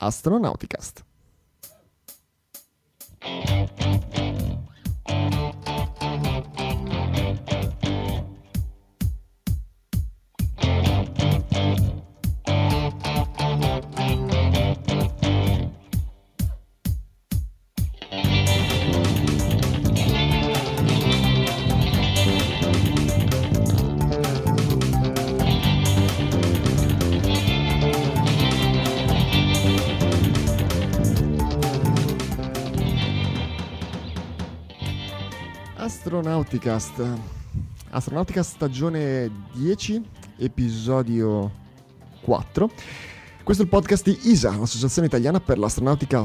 astronáuticas. Astronauticast. Astronauticast stagione 10, episodio 4. Questo è il podcast di ISA, l'Associazione Italiana per l'Astronautica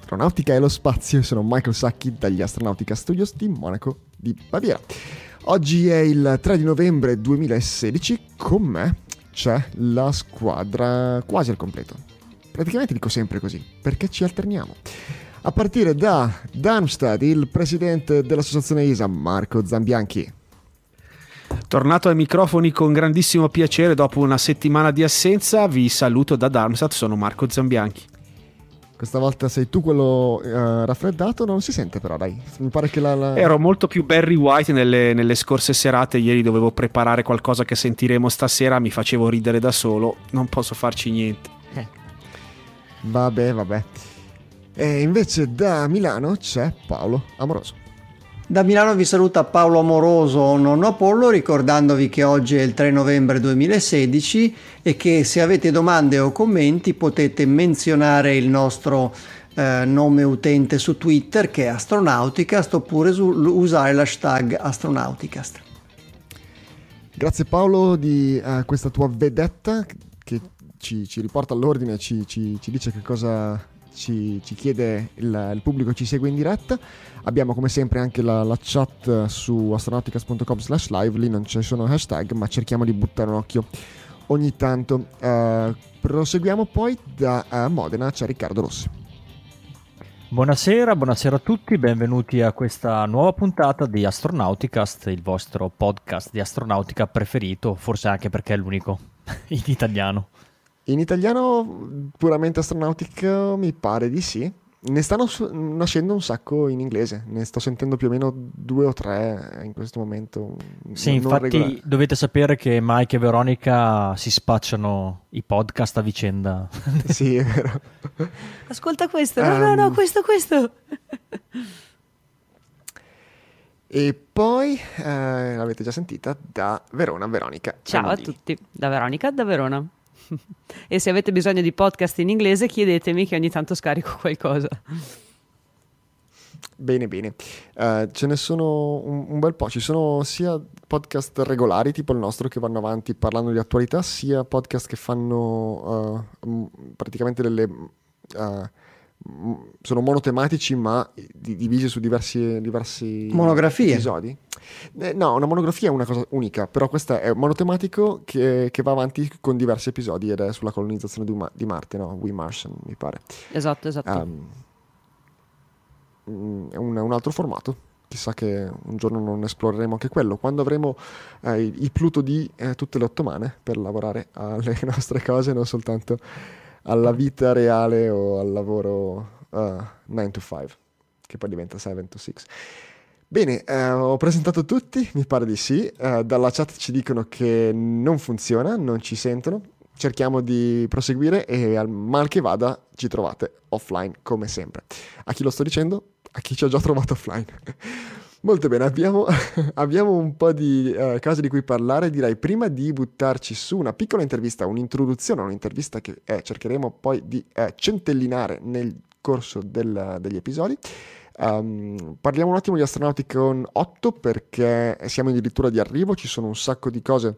Astronautica e lo Spazio. Sono Michael Sacchi dagli Astronautica Studios di Monaco di Baviera. Oggi è il 3 di novembre 2016, con me c'è la squadra quasi al completo. Praticamente dico sempre così, perché ci alterniamo a partire da Darmstadt, il presidente dell'associazione ISA, Marco Zambianchi. Tornato ai microfoni con grandissimo piacere dopo una settimana di assenza, vi saluto da Darmstadt, sono Marco Zambianchi. Questa volta sei tu quello eh, raffreddato, non si sente però, dai. Mi pare che la, la... Ero molto più Barry White nelle, nelle, scorse serate, ieri dovevo preparare qualcosa che sentiremo stasera, mi facevo ridere da solo, non posso farci niente. Eh. Vabbè, vabbè. E invece da Milano c'è Paolo Amoroso. Da Milano vi saluta Paolo Amoroso, nonno Apollo, ricordandovi che oggi è il 3 novembre 2016 e che se avete domande o commenti potete menzionare il nostro eh, nome utente su Twitter che è Astronauticast oppure su, usare l'hashtag Astronauticast. Grazie Paolo di uh, questa tua vedetta che ci, ci riporta all'ordine, ci, ci, ci dice che cosa ci, ci chiede il, il, pubblico ci segue in diretta. Abbiamo come sempre anche la, la chat su astronauticas.com slash live, lì non ci sono hashtag, ma cerchiamo di buttare un occhio ogni tanto. Uh, proseguiamo poi da eh, Modena, c'è Riccardo Rossi. Buonasera, buonasera a tutti, benvenuti a questa nuova puntata di Astronauticast, il vostro podcast di astronautica preferito, forse anche perché è l'unico in italiano. In italiano puramente astronautico mi pare di sì. Ne stanno su- nascendo un sacco in inglese, ne sto sentendo più o meno due o tre in questo momento. Sì, non infatti regolare. dovete sapere che Mike e Veronica si spacciano i podcast a vicenda. sì, è vero. Ascolta questo, no, um, no, no, ehm. questo, questo. E poi eh, l'avete già sentita da Verona Veronica. Ciao a tutti, da Veronica da Verona. e se avete bisogno di podcast in inglese chiedetemi che ogni tanto scarico qualcosa. Bene, bene. Uh, ce ne sono un, un, bel po'. Ci sono sia podcast regolari, tipo il nostro, che vanno avanti parlando di attualità, sia podcast che fanno uh, m- praticamente delle. Uh, m- sono monotematici, ma di- divisi su diversi, diversi monografie. episodi. Eh, no, una monografia è una cosa unica, però questo è un monotematico che, che va avanti con diversi episodi ed è sulla colonizzazione di, Ma- di Marte, no? We Martian, mi pare. Esatto, esatto. Um, è un, un, altro formato. Chissà che un giorno non esploreremo anche quello, quando avremo eh, il Pluto di eh, tutte le ottomane per lavorare alle nostre cose, non soltanto alla vita reale o al lavoro uh, eh, 9 to 5, che poi diventa 7 to 6. Bene, eh, ho presentato tutti, mi pare di sì. Eh, dalla chat ci dicono che non funziona, non ci sentono. Cerchiamo di proseguire e al mal che vada ci trovate offline come sempre. A chi lo sto dicendo? A chi ci ha già trovato offline. Molto bene, abbiamo, abbiamo un po' di eh, cose di cui parlare. Direi prima di buttarci su una piccola intervista, un'introduzione, un'intervista che eh, cercheremo poi di eh, centellinare nel corso del, degli episodi. Um, parliamo un attimo di Astronauticon 8 perché siamo addirittura di arrivo, ci sono un sacco di cose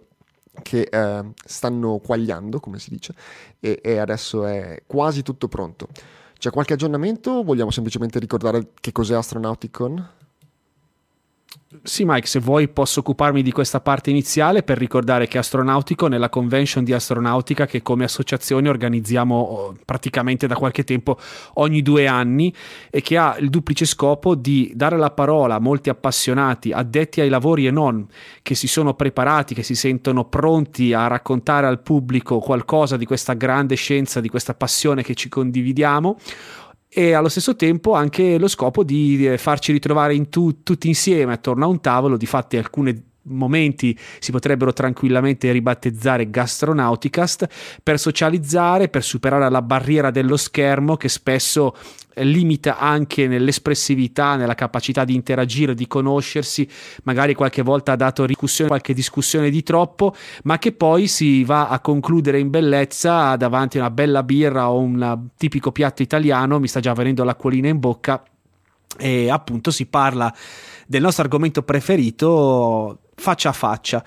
che eh, stanno quagliando, come si dice, e, e adesso è quasi tutto pronto. C'è qualche aggiornamento? Vogliamo semplicemente ricordare che cos'è Astronauticon? Sì Mike, se vuoi posso occuparmi di questa parte iniziale per ricordare che Astronautico nella convention di astronautica che come associazione organizziamo oh, praticamente da qualche tempo ogni due anni e che ha il duplice scopo di dare la parola a molti appassionati, addetti ai lavori e non, che si sono preparati, che si sentono pronti a raccontare al pubblico qualcosa di questa grande scienza, di questa passione che ci condividiamo e allo stesso tempo anche lo scopo di eh, farci ritrovare in tu, tutti insieme attorno a un tavolo, di fatti alcune momenti si potrebbero tranquillamente ribattezzare gastronauticast per socializzare, per superare la barriera dello schermo che spesso eh, limita anche nell'espressività, nella capacità di interagire, di conoscersi, magari qualche volta ha dato ricussione, qualche discussione di troppo, ma che poi si va a concludere in bellezza davanti a una bella birra o un tipico piatto italiano, mi sta già venendo l'acquolina in bocca e appunto si parla del nostro argomento preferito faccia a faccia.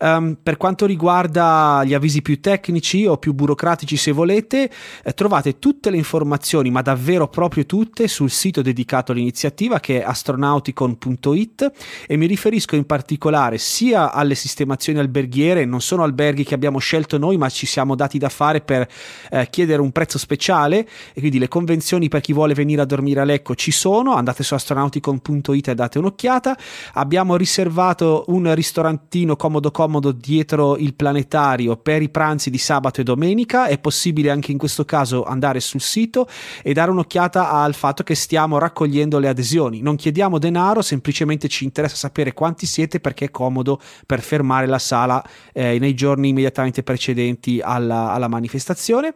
Um, per quanto riguarda gli avvisi più tecnici o più burocratici, se volete, eh, trovate tutte le informazioni, ma davvero proprio tutte, sul sito dedicato all'iniziativa che è astronauticon.it e mi riferisco in particolare sia alle sistemazioni alberghiere, non sono alberghi che abbiamo scelto noi, ma ci siamo dati da fare per eh, chiedere un prezzo speciale e quindi le convenzioni per chi vuole venire a dormire a Lecco ci sono, andate su astronauticon.it e date un'occhiata. Abbiamo riservato un ristorantino comodo comodo dietro il planetario per i pranzi di sabato e domenica. È possibile anche in questo caso andare sul sito e dare un'occhiata al fatto che stiamo raccogliendo le adesioni. Non chiediamo denaro, semplicemente ci interessa sapere quanti siete perché è comodo per fermare la sala eh, nei giorni immediatamente precedenti alla, alla manifestazione.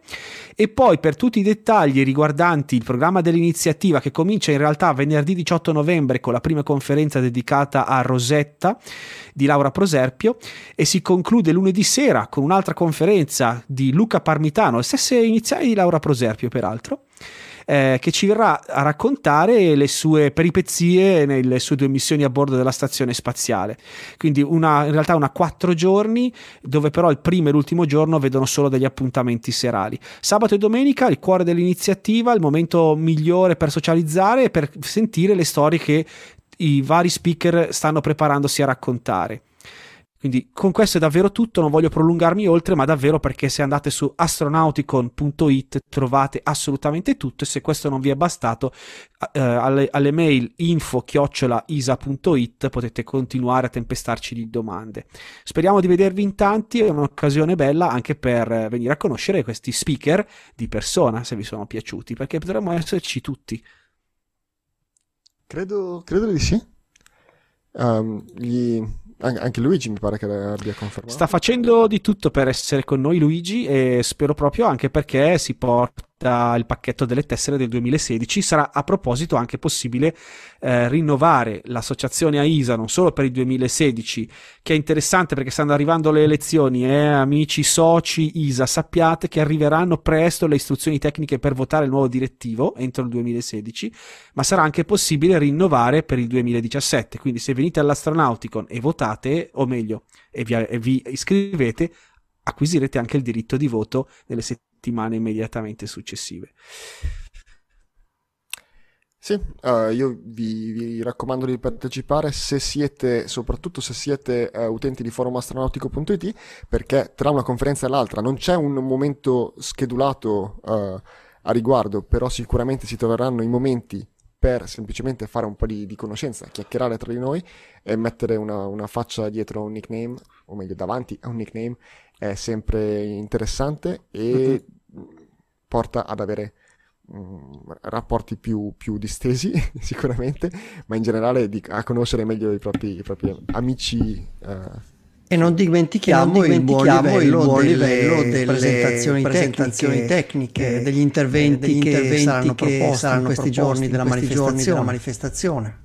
E poi per tutti i dettagli riguardanti il programma dell'iniziativa che comincia in realtà venerdì 18 novembre con la prima conferenza dedicata a Rosetta di Laura Proserpio e si conclude lunedì sera con un'altra conferenza di Luca Parmitano, le stesse iniziali di Laura Proserpio peraltro. Eh, che ci verrà a raccontare le sue peripezie nelle sue due missioni a bordo della stazione spaziale. Quindi una, in realtà una quattro giorni, dove però il primo e l'ultimo giorno vedono solo degli appuntamenti serali. Sabato e domenica, il cuore dell'iniziativa, il momento migliore per socializzare e per sentire le storie che i vari speaker stanno preparandosi a raccontare. Quindi con questo è davvero tutto, non voglio prolungarmi oltre, ma davvero perché se andate su astronauticon.it trovate assolutamente tutto e se questo non vi è bastato eh, alle, alle mail info-isa.it potete continuare a tempestarci di domande. Speriamo di vedervi in tanti, è un'occasione bella anche per venire a conoscere questi speaker di persona se vi sono piaciuti, perché potremmo esserci tutti. Credo, credo di sì. Um, gli, anche Luigi mi pare che abbia confermato. Sta facendo di tutto per essere con noi Luigi e spero proprio anche perché si porta il pacchetto delle tessere del 2016. Sarà a proposito anche possibile eh, rinnovare l'associazione a ISA non solo per il 2016, che è interessante perché stanno arrivando le elezioni eh, amici soci ISA sappiate che arriveranno presto le istruzioni tecniche per votare il nuovo direttivo entro il 2016, ma sarà anche possibile rinnovare per il 2017. Quindi se venite all'Astronauticon e votate, o meglio, e vi, e vi iscrivete, acquisirete anche il diritto di voto nelle settimane settimane immediatamente successive. Sì, uh, io vi, vi, raccomando di partecipare se siete, soprattutto se siete uh, utenti di forumastronautico.it, perché tra una conferenza e l'altra non c'è un momento schedulato uh, a riguardo, però sicuramente si troveranno i momenti per semplicemente fare un po' di, di conoscenza, chiacchierare tra di noi e mettere una, una, faccia dietro a un nickname, o meglio davanti a un nickname, è sempre interessante e... Mm-hmm porta ad avere mm, rapporti più, più distesi sicuramente, ma in generale di, a conoscere meglio i propri, i propri amici. Uh, e non dimentichiamo, e non dimentichiamo il, buon livello, delle, delle presentazioni, presentazioni tecniche, tecniche, eh, degli interventi, eh, degli interventi che, saranno che saranno proposti in questi, giorni, della in questi giorni della manifestazione.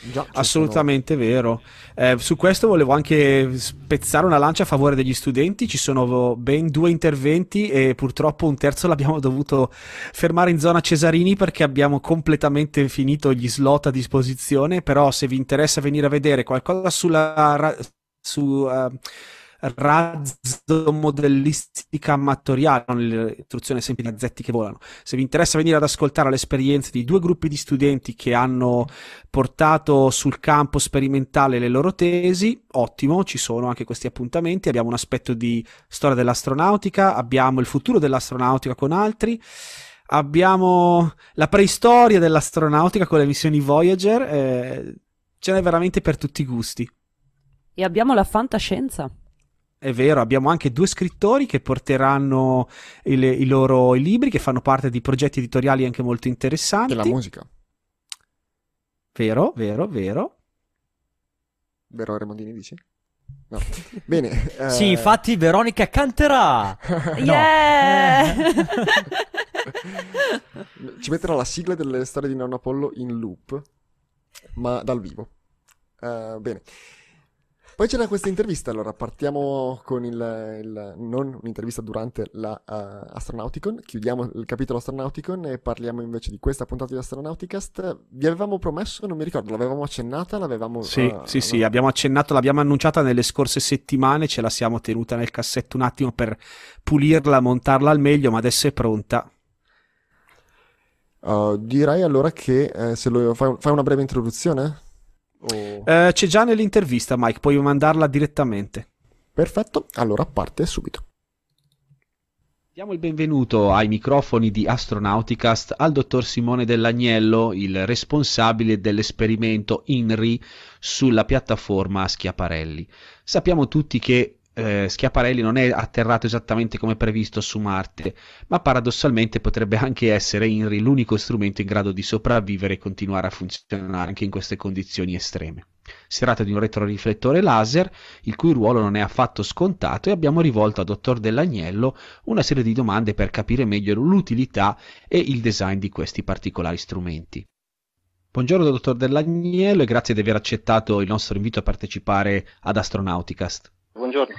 Già, Assolutamente sono... vero. Eh, su questo volevo anche spezzare una lancia a favore degli studenti. Ci sono ben due interventi e purtroppo un terzo l'abbiamo dovuto fermare in zona Cesarini perché abbiamo completamente finito gli slot a disposizione. Però se vi interessa venire a vedere qualcosa sulla... Su, uh, razzo modellistica amatoriale, nell'introduzione sempre di gazzetti che volano. Se vi interessa venire ad ascoltare l'esperienza di due gruppi di studenti che hanno portato sul campo sperimentale le loro tesi, ottimo, ci sono anche questi appuntamenti, abbiamo un aspetto di storia dell'astronautica, abbiamo il futuro dell'astronautica con altri abbiamo la preistoria dell'astronautica con le missioni Voyager, eh, ce n'è veramente per tutti i gusti. E abbiamo la fantascienza. È vero, abbiamo anche due scrittori che porteranno il, i loro i libri, che fanno parte di progetti editoriali anche molto interessanti. Della musica. Vero, vero, vero. Vero Remondini dice? No. Bene. Eh... Sì, infatti Veronica canterà. yeah! Ci metterà la sigla delle storie di Nonno Apollo in loop, ma dal vivo. Uh, bene. Poi c'era questa intervista, allora partiamo con il, il non un'intervista durante la uh, Astronauticon, chiudiamo il capitolo Astronauticon e parliamo invece di questa puntata di Astronauticast. Vi avevamo promesso, non mi ricordo, l'avevamo accennata, l'avevamo... Sì, uh, sì, sì, abbiamo accennato, l'abbiamo annunciata nelle scorse settimane, ce la siamo tenuta nel cassetto un attimo per pulirla, montarla al meglio, ma adesso è pronta. Eh, direi allora che se lo, fai, fai una breve introduzione? O... Oh. Eh, c'è già nell'intervista, Mike, puoi mandarla direttamente. Perfetto, allora parte subito. Diamo il benvenuto ai microfoni di Astronauticast al dottor Simone Dell'Agnello, il responsabile dell'esperimento INRI sulla piattaforma Schiaparelli. Sappiamo tutti che eh, Schiaparelli non è atterrato esattamente come previsto su Marte, ma paradossalmente potrebbe anche essere INRI l'unico strumento in grado di sopravvivere e continuare a funzionare anche in queste condizioni estreme. Si tratta di un retroriflettore laser, il cui ruolo non è affatto scontato, e abbiamo rivolto a Dottor Dell'Agnello una serie di domande per capire meglio l'utilità e il design di questi particolari strumenti. Buongiorno dottor Dell'Agnello e grazie di aver accettato il nostro invito a partecipare ad Astronauticast. Buongiorno.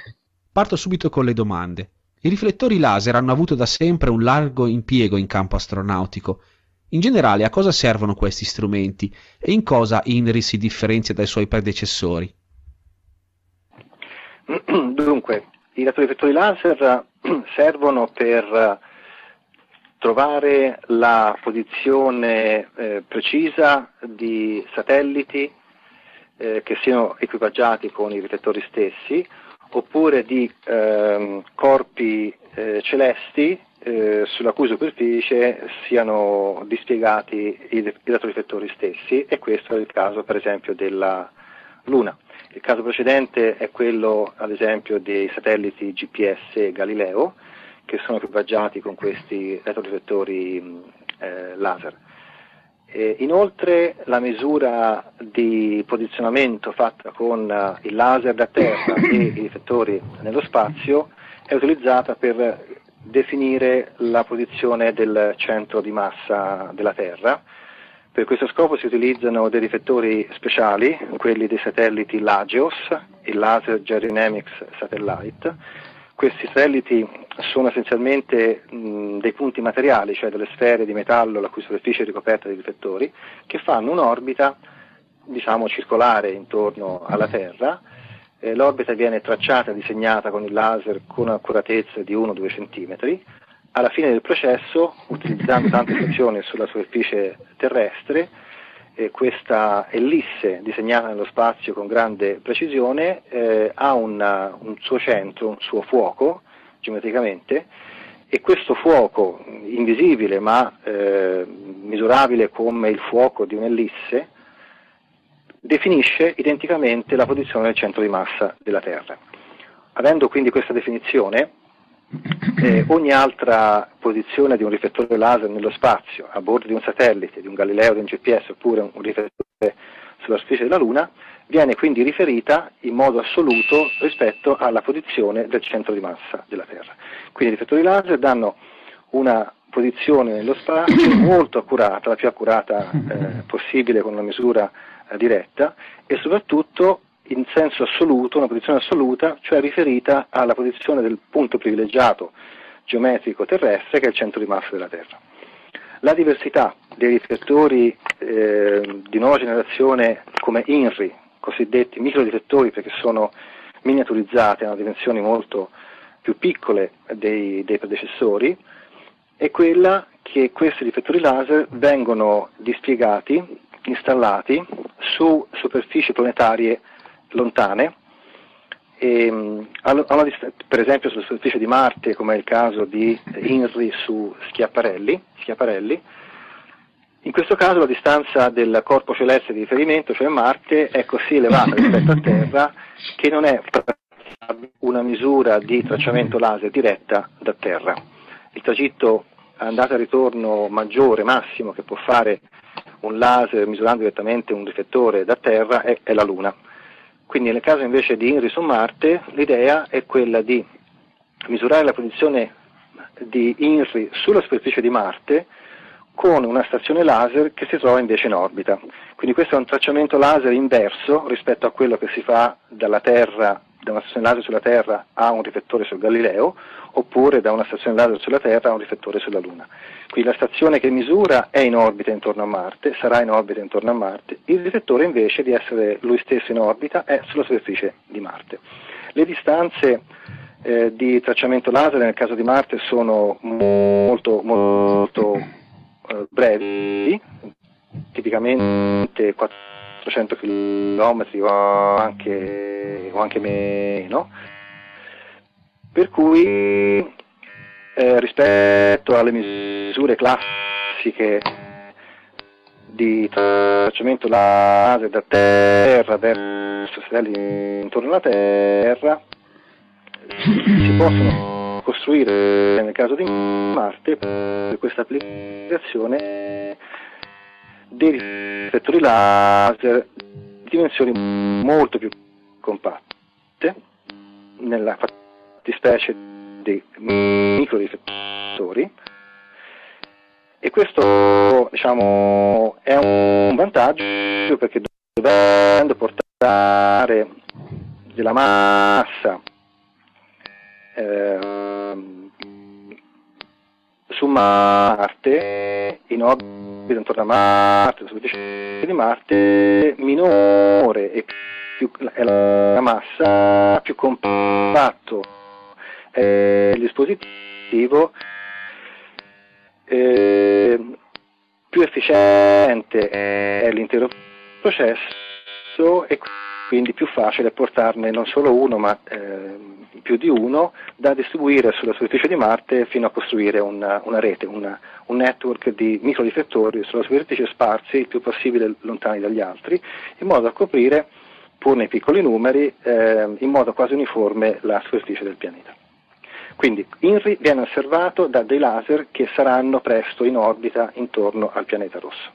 Parto subito con le domande. I riflettori laser hanno avuto da sempre un largo impiego in campo astronautico. In generale, a cosa servono questi strumenti e in cosa INRI si differenzia dai suoi predecessori? Dunque, i riflettori laser servono per eh, trovare la posizione eh, precisa di satelliti eh, che siano equipaggiati con i riflettori stessi oppure di ehm, corpi eh, celesti eh, sulla cui superficie siano dispiegati i, i stessi e questo è il caso per esempio della Luna. Il caso precedente è quello ad esempio dei satelliti GPS Galileo che sono equipaggiati con questi retroriflettori eh, laser. Eh, inoltre la misura di posizionamento fatta con eh, il laser da terra e i riflettori nello spazio è utilizzata per definire la posizione del centro di massa della Terra. Per questo scopo si utilizzano dei riflettori speciali, quelli dei satelliti Lageos, il Laser Geodynamics Satellite, questi satelliti sono essenzialmente mh, dei punti materiali, cioè delle sfere di metallo la cui superficie è ricoperta di riflettori, che fanno un'orbita diciamo, circolare intorno alla Terra. Eh, l'orbita viene tracciata e disegnata con il laser con accuratezza di 1-2 cm. Alla fine del processo, utilizzando tante funzioni sulla superficie terrestre, eh, questa ellisse disegnata nello spazio con grande precisione eh, ha una, un suo centro, un suo fuoco geometricamente e questo fuoco invisibile ma eh, misurabile come il fuoco di un'ellisse definisce identicamente la posizione del centro di massa della Terra. Avendo quindi questa definizione, eh, ogni altra posizione di un riflettore laser nello spazio, a bordo di un satellite, di un Galileo, di un GPS oppure un riflettore sulla superficie della Luna, viene quindi riferita in modo assoluto rispetto alla posizione del centro di massa della Terra. Quindi i riflettori laser danno una posizione nello spazio molto accurata, la più accurata eh, possibile con una misura eh, diretta e soprattutto in senso assoluto, una posizione assoluta, cioè riferita alla posizione del punto privilegiato geometrico terrestre che è il centro di massa della Terra. La diversità dei riflettori eh, di nuova generazione come INRI, cosiddetti microdiflettori perché sono miniaturizzati, hanno dimensioni molto più piccole dei, dei predecessori, è quella che questi riflettori laser vengono dispiegati, installati su superfici planetarie lontane, e, ehm, per esempio sulla superficie di Marte, come è il caso di Inri su Schiaparelli, Schiaparelli in questo caso la distanza del corpo celeste di riferimento, cioè Marte, è così elevata rispetto a Terra che non è una misura di tracciamento laser diretta da Terra. Il tragitto andata e ritorno maggiore, massimo, che può fare un laser misurando direttamente un riflettore da Terra è, è la Luna. Quindi nel caso invece di INRI su Marte l'idea è quella di misurare la posizione di INRI sulla superficie di Marte con una stazione laser che si trova invece in orbita. Quindi questo è un tracciamento laser inverso rispetto a quello che si fa dalla Terra da una stazione laser sulla Terra a un riflettore sul Galileo oppure da una stazione laser sulla Terra a un riflettore sulla Luna. Qui la stazione che misura è in orbita intorno a Marte, sarà in orbita intorno a Marte, il riflettore invece di essere lui stesso in orbita è sulla superficie di Marte. Le distanze eh, di tracciamento laser nel caso di Marte sono molto, molto eh, brevi, tipicamente 4 400 km o anche, o anche meno. Per cui eh, rispetto alle misure classiche di tracciamento laser da terra verso satelliti intorno alla Terra, si possono costruire nel caso di Marte per questa applicazione dei riflettori laser di dimensioni molto più compatte, nella fattispecie dei micro riflettori e questo diciamo, è un vantaggio perché dovendo portare della massa eh, su Marte in nodi orbita intorno a Marte, la superficie di Marte, minore e più è la, massa, più compatto è il dispositivo, ehm, più efficiente è l'intero processo e quindi quindi più facile portarne non solo uno ma eh, più di uno da distribuire sulla superficie di Marte fino a costruire una, una rete, una, un network di microdiflettori sulla superficie sparsi il più possibile lontani dagli altri, in modo da coprire, pur nei piccoli numeri, eh, in modo quasi uniforme la superficie del pianeta. Quindi INRI viene osservato da dei laser che saranno presto in orbita intorno al pianeta rosso.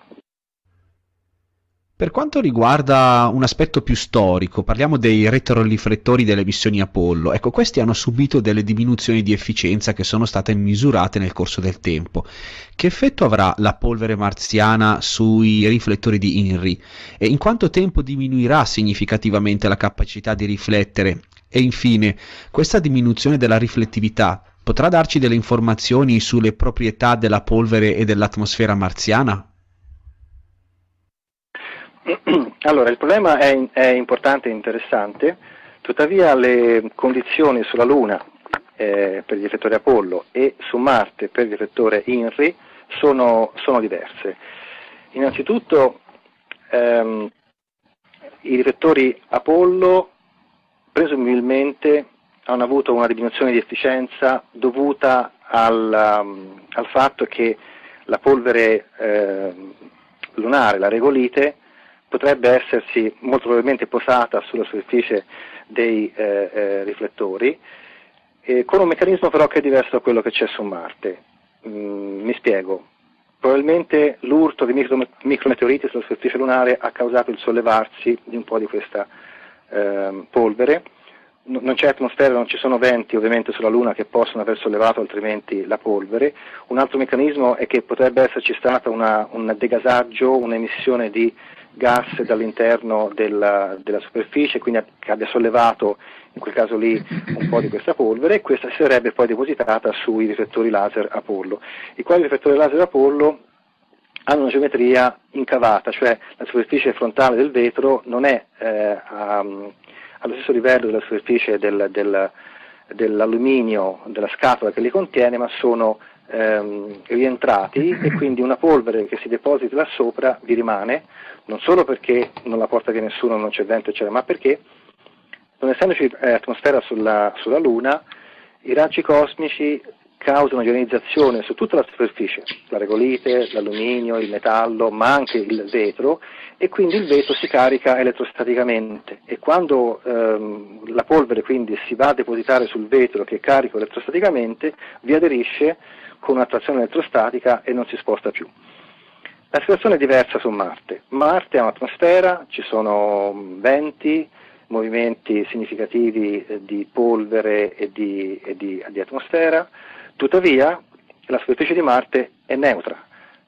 Per quanto riguarda un aspetto più storico, parliamo dei retroriflettori delle missioni Apollo. Ecco, questi hanno subito delle diminuzioni di efficienza che sono state misurate nel corso del tempo. Che effetto avrà la polvere marziana sui riflettori di INRI? E in quanto tempo diminuirà significativamente la capacità di riflettere? E infine, questa diminuzione della riflettività potrà darci delle informazioni sulle proprietà della polvere e dell'atmosfera marziana? Allora, il problema è, è importante e interessante, tuttavia le condizioni sulla Luna eh, per il riflettore Apollo e su Marte per il riflettore INRI sono, sono diverse. Innanzitutto ehm, i riflettori Apollo presumibilmente hanno avuto una diminuzione di efficienza dovuta al, um, al fatto che la polvere eh, lunare, la regolite, potrebbe essersi molto probabilmente posata sulla superficie dei eh, eh, riflettori, eh, con un meccanismo però che è diverso da quello che c'è su Marte. Mm, mi spiego. Probabilmente l'urto di micro, micrometeoriti sulla superficie lunare ha causato il sollevarsi di un po' di questa ehm, polvere. non c'è atmosfera, non ci sono venti ovviamente sulla Luna che possono aver sollevato altrimenti la polvere. Un altro meccanismo è che potrebbe esserci stato una, un degasaggio, un'emissione di gas dall'interno della, della superficie, quindi che abbia sollevato in quel caso lì un po' di questa polvere e questa si sarebbe poi depositata sui riflettori laser Apollo, i quali riflettori laser Apollo hanno una geometria incavata, cioè la superficie frontale del vetro non è eh, a, allo stesso livello della superficie del, del, dell'alluminio, della scatola che li contiene, ma sono ehm, rientrati e quindi una polvere che si deposita là sopra vi rimane, non solo perché non la porta via nessuno, non c'è vento eccetera, ma perché non essendoci eh, atmosfera sulla, sulla Luna, i raggi cosmici causano ionizzazione su tutta la superficie, la regolite, l'alluminio, il metallo, ma anche il vetro e quindi il vetro si carica elettrostaticamente e quando ehm, la polvere quindi si va a depositare sul vetro che è carico elettrostaticamente vi aderisce con una trazione elettrostatica e non si sposta più. La situazione è diversa su Marte. Marte ha un'atmosfera, ci sono venti, movimenti significativi eh, di polvere e, di, e di, di, atmosfera, tuttavia la superficie di Marte è neutra,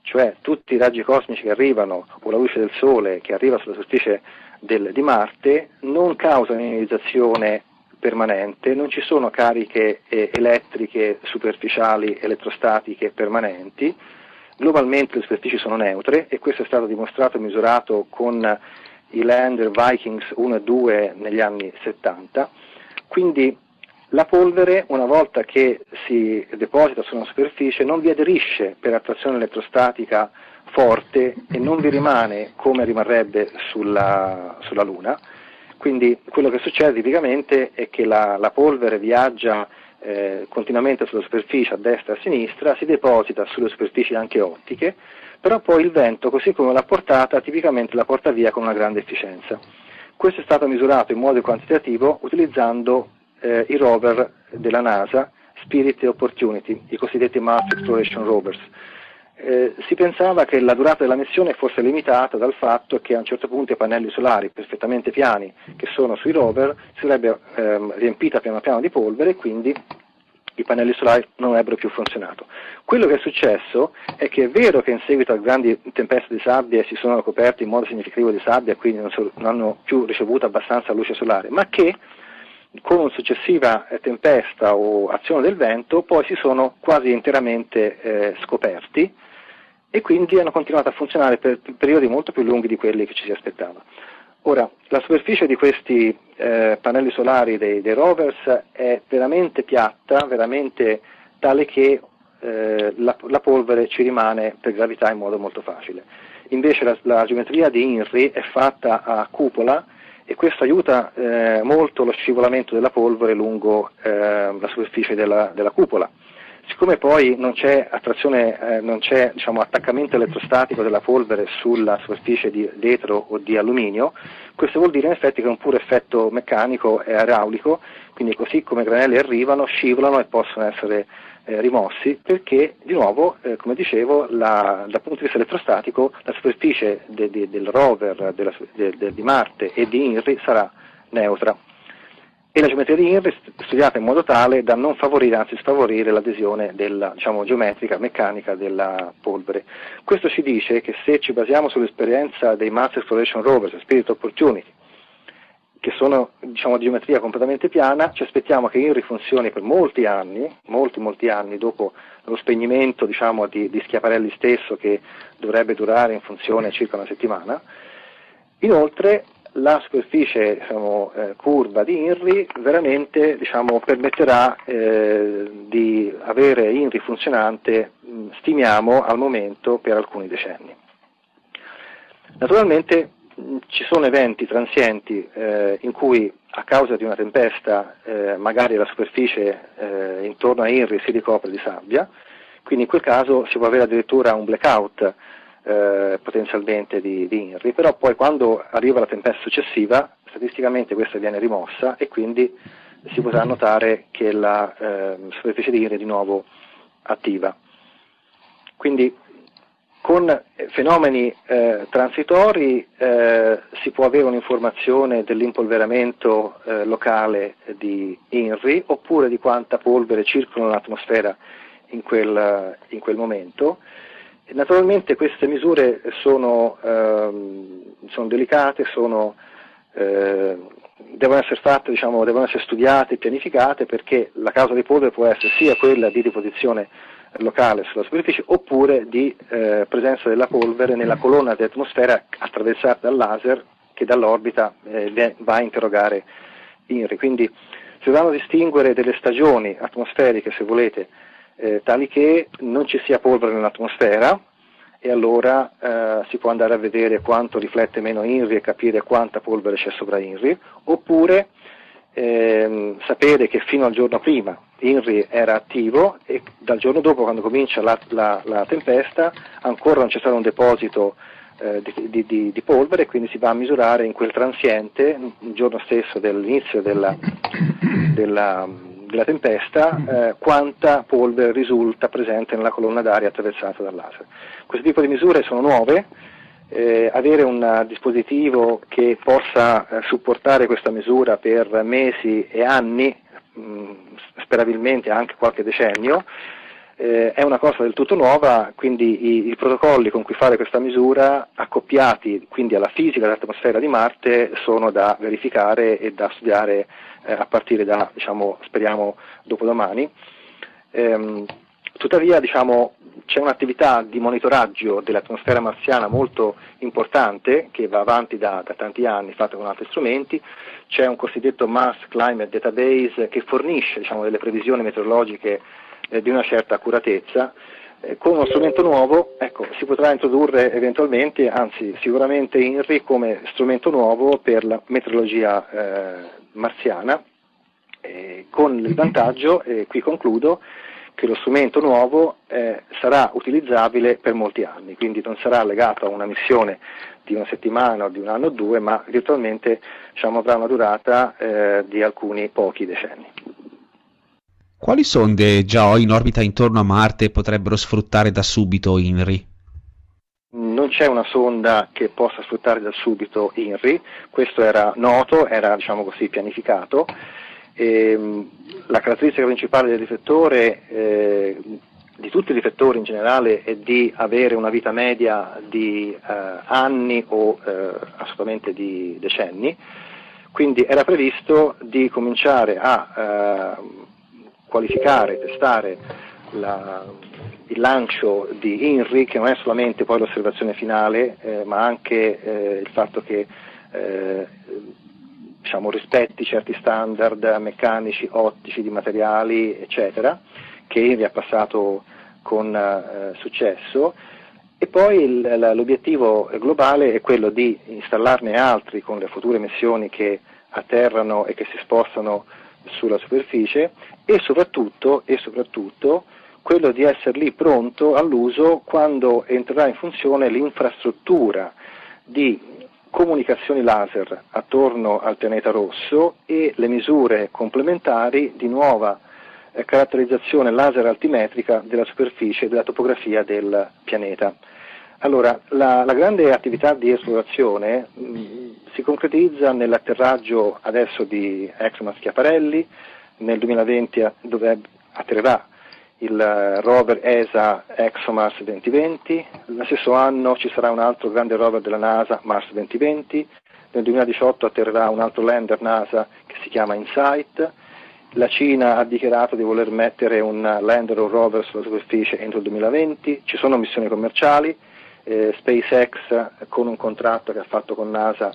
cioè tutti i raggi cosmici che arrivano o la luce del Sole che arriva sulla superficie del, di Marte non causano ionizzazione permanente, non ci sono cariche eh, elettriche superficiali elettrostatiche permanenti, globalmente le superfici sono neutre e questo è stato dimostrato e misurato con i lander Vikings 1 e 2 negli anni 70, quindi la polvere una volta che si deposita su una superficie non vi aderisce per attrazione elettrostatica forte e non vi rimane come rimarrebbe sulla, sulla Luna, quindi quello che succede tipicamente è che la, la polvere viaggia eh, continuamente sulla superficie a destra e a sinistra, si deposita sulle superfici anche ottiche, però poi il vento, così come l'ha portata, tipicamente la porta via con una grande efficienza. Questo è stato misurato in modo quantitativo utilizzando eh, i rover della NASA Spirit e Opportunity, i cosiddetti Mars Exploration Rovers. Eh, si pensava che la durata della missione fosse limitata dal fatto che a un certo punto i pannelli solari perfettamente piani che sono sui rover si sarebbero ehm, riempita piano piano di polvere e quindi i pannelli solari non avrebbero più funzionato. Quello che è successo è che è vero che in seguito a grandi tempeste di sabbia si sono coperti in modo significativo di sabbia e quindi non, so, non hanno più ricevuto abbastanza luce solare, ma che con successiva eh, tempesta o azione del vento poi si sono quasi interamente eh, scoperti e quindi hanno continuato a funzionare per periodi molto più lunghi di quelli che ci si aspettava. Ora, la superficie di questi eh, pannelli solari dei, dei, rovers è veramente piatta, veramente tale che eh, la, la, polvere ci rimane per gravità in modo molto facile. Invece la, la geometria di INRI è fatta a cupola e questo aiuta eh, molto lo scivolamento della polvere lungo eh, la superficie della, della cupola. Siccome poi non c'è, eh, non c'è diciamo, attaccamento elettrostatico della polvere sulla superficie di vetro o di alluminio, questo vuol dire in effetti che è un puro effetto meccanico e araulico, quindi così come i granelli arrivano, scivolano e possono essere eh, rimossi perché di nuovo, eh, come dicevo, la, dal punto di vista elettrostatico la superficie de, de, del rover della, de, di Marte e di INRI sarà neutra e la geometria di Henry studiata in modo tale da non favorire, anzi sfavorire l'adesione della, diciamo, geometrica, meccanica della polvere. Questo ci dice che se ci basiamo sull'esperienza dei Mars Exploration Rovers, Spirit Opportunity, che sono diciamo, di geometria completamente piana, ci aspettiamo che INRI funzioni per molti anni, molti molti anni dopo lo spegnimento diciamo, di, di, Schiaparelli stesso che dovrebbe durare in funzione circa una settimana. Inoltre la superficie diciamo, eh, curva di INRI veramente diciamo, permetterà eh, di avere INRI funzionante, mm, stimiamo al momento, per alcuni decenni. Naturalmente mm, ci sono eventi transienti eh, in cui a causa di una tempesta eh, magari la superficie eh, intorno a INRI si ricopre di sabbia, quindi in quel caso si può avere addirittura un blackout eh, potenzialmente di, di INRI, però poi quando arriva la tempesta successiva statisticamente questa viene rimossa e quindi si potrà notare che la eh, superficie di INRI è di nuovo attiva. Quindi con eh, fenomeni eh, transitori eh, si può avere un'informazione dell'impolveramento eh, locale di INRI oppure di quanta polvere circola nell'atmosfera in, in quel, momento Naturalmente queste misure sono, ehm, sono delicate, sono, eh, devono, essere fatte, diciamo, devono essere studiate e pianificate perché la causa di polvere può essere sia quella di deposizione locale sulla superficie oppure di eh, presenza della polvere nella colonna di atmosfera attraversata dal laser che dall'orbita eh, va a interrogare INRI. Quindi si vanno a distinguere delle stagioni atmosferiche, se volete, eh, tali che non ci sia polvere nell'atmosfera e allora eh, si può andare a vedere quanto riflette meno INRI e capire quanta polvere c'è sopra INRI, oppure ehm, sapere che fino al giorno prima INRI era attivo e dal giorno dopo quando comincia la, la, la tempesta ancora non c'è stato un deposito eh, di, di, di, polvere e quindi si va a misurare in quel transiente, il giorno stesso dell'inizio della, della della tempesta mm. eh, quanta polvere risulta presente nella colonna d'aria attraversata dal laser. Questo tipo di misure sono nuove, eh, avere un dispositivo che possa eh, supportare questa misura per mesi e anni, mh, mm, sperabilmente anche qualche decennio, eh, è una cosa del tutto nuova, quindi i, i, protocolli con cui fare questa misura, accoppiati quindi alla fisica dell'atmosfera di Marte, sono da verificare e da studiare eh, a partire da, diciamo, speriamo, dopodomani. Ehm, tuttavia, diciamo, c'è un'attività di monitoraggio dell'atmosfera marziana molto importante che va avanti da, da, tanti anni, fatta con altri strumenti, c'è un cosiddetto Mass Climate Database che fornisce diciamo, delle previsioni meteorologiche eh, di una certa accuratezza. Eh, con uno strumento nuovo ecco, si potrà introdurre eventualmente, anzi sicuramente INRI come strumento nuovo per la metrologia eh, marziana, eh, con il mhm. vantaggio, e qui concludo, che lo strumento nuovo eh, sarà utilizzabile per molti anni, quindi non sarà legato a una missione di una settimana o di un anno o due, ma virtualmente diciamo, avrà una durata eh, di alcuni pochi decenni. Quali sonde già in orbita intorno a Marte potrebbero sfruttare da subito INRI? Non c'è una sonda che possa sfruttare da subito INRI, questo era noto, era diciamo così, pianificato. E, ehm, la caratteristica principale del riflettore eh, di tutti i riflettori in generale è di avere una vita media di eh, anni o eh, assolutamente di decenni, quindi era previsto di cominciare a eh, qualificare, testare la, il lancio di Inri, che non è solamente poi l'osservazione finale, eh, ma anche eh, il fatto che eh, diciamo, rispetti certi standard meccanici, ottici, di materiali, eccetera, che Inri ha passato con eh, successo. E poi l'obiettivo globale è quello di installarne altri con le future missioni che atterrano e che si spostano sulla superficie e soprattutto, e soprattutto quello di essere lì pronto all'uso quando entrerà in funzione l'infrastruttura di comunicazioni laser attorno al pianeta rosso e le misure complementari di nuova eh, caratterizzazione laser altimetrica della superficie e della topografia del pianeta. Allora, la, la grande attività di esplorazione mh, mm, si concretizza nell'atterraggio adesso di ExoMars Schiaparelli, nel 2020 dove atterrerà il eh, rover ESA ExoMars 2020, lo stesso anno ci sarà un altro grande rover della NASA Mars 2020, nel 2018 atterrerà un altro lander NASA che si chiama Insight, la Cina ha dichiarato di voler mettere un lander o rover sulla superficie entro il 2020, ci sono missioni commerciali, eh, SpaceX con un contratto che ha fatto con NASA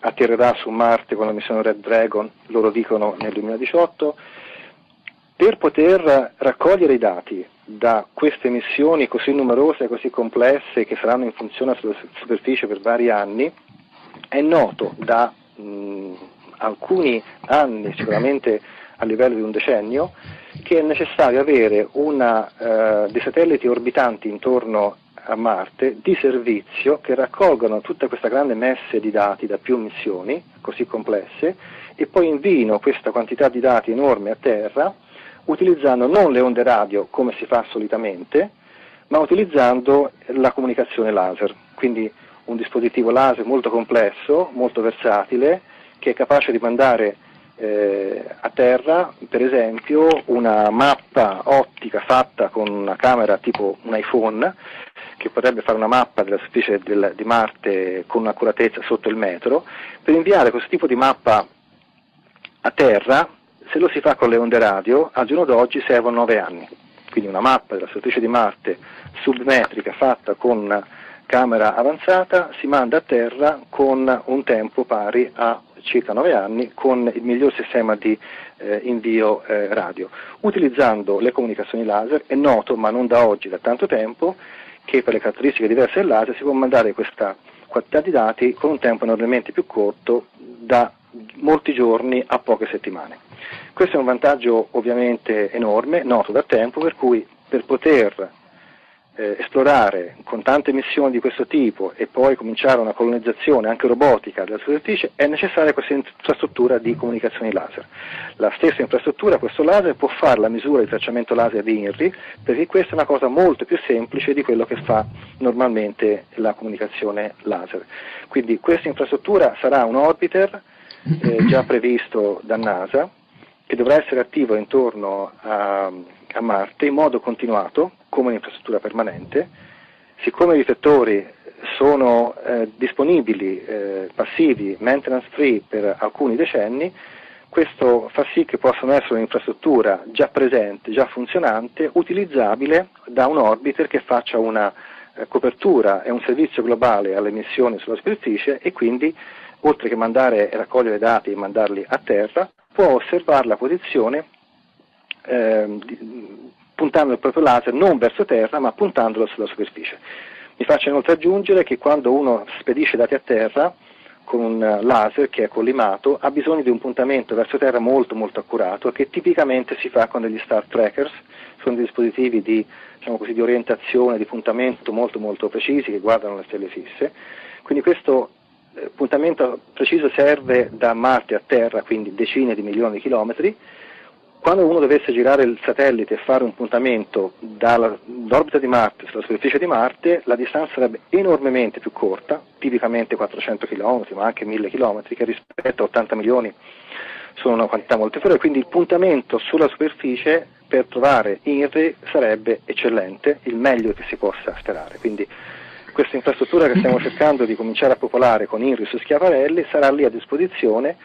atterrerà su Marte con la missione Red Dragon, loro dicono nel 2018, per poter raccogliere i dati da queste missioni così numerose, e così complesse, che saranno in funzione sulla superficie per vari anni, è noto da mh, alcuni anni, sicuramente a livello di un decennio, che è necessario avere una, eh, dei satelliti orbitanti intorno a Marte di servizio che raccolgano tutta questa grande messe di dati da più missioni così complesse e poi invino questa quantità di dati enorme a Terra utilizzando non le onde radio come si fa solitamente, ma utilizzando la comunicazione laser, quindi un dispositivo laser molto complesso, molto versatile, che è capace di mandare eh, a terra, per esempio, una mappa ottica fatta con una camera tipo un iPhone, che potrebbe fare una mappa della superficie del, di Marte con un'accuratezza sotto il metro, per inviare questo tipo di mappa a terra, se lo si fa con le onde radio, al giorno d'oggi servono 9 anni. Quindi una mappa della superficie di Marte submetrica fatta con una camera avanzata si manda a terra con un tempo pari a circa 9 anni con il miglior sistema di eh, invio eh, radio. Utilizzando le comunicazioni laser è noto, ma non da oggi, da tanto tempo, che per le caratteristiche diverse del laser si può mandare questa quantità di dati con un tempo enormemente più corto da molti giorni a poche settimane. Questo è un vantaggio ovviamente enorme, noto da tempo, per cui per poter eh, esplorare con tante missioni di questo tipo e poi cominciare una colonizzazione anche robotica della superficie, è necessaria questa infrastruttura di comunicazioni laser. La stessa infrastruttura, questo laser, può fare la misura di tracciamento laser di INRI, perché questa è una cosa molto più semplice di quello che fa normalmente la comunicazione laser. Quindi questa infrastruttura sarà un orbiter eh, già previsto da NASA, che dovrà essere attivo intorno a, a Marte in modo continuato come un'infrastruttura permanente. Siccome i riflettori sono eh, disponibili, eh, passivi, maintenance free per alcuni decenni, questo fa sì che possano essere un'infrastruttura già presente, già funzionante, utilizzabile da un orbiter che faccia una eh, copertura e un servizio globale alle missioni sulla superficie e quindi, oltre che mandare e raccogliere dati e mandarli a terra, può osservare la posizione eh, puntando il proprio laser non verso terra ma puntandolo sulla superficie. Mi faccio inoltre aggiungere che quando uno spedisce dati a terra con un laser che è collimato ha bisogno di un puntamento verso terra molto molto accurato che tipicamente si fa con degli star trackers, sono dispositivi di, diciamo così, di orientazione, di puntamento molto molto precisi che guardano le stelle fisse. Quindi questo eh, puntamento preciso serve da Marte a Terra, quindi decine di milioni di chilometri, quando uno dovesse girare il satellite e fare un puntamento dall'orbita di Marte sulla superficie di Marte, la distanza sarebbe enormemente più corta, tipicamente 400 km, ma anche 1000 km, che rispetto a 80 milioni sono una quantità molto inferiore, quindi il puntamento sulla superficie per trovare INRI sarebbe eccellente, il meglio che si possa sperare. Quindi questa infrastruttura che stiamo cercando di cominciare a popolare con INRI su Schiaparelli sarà lì a disposizione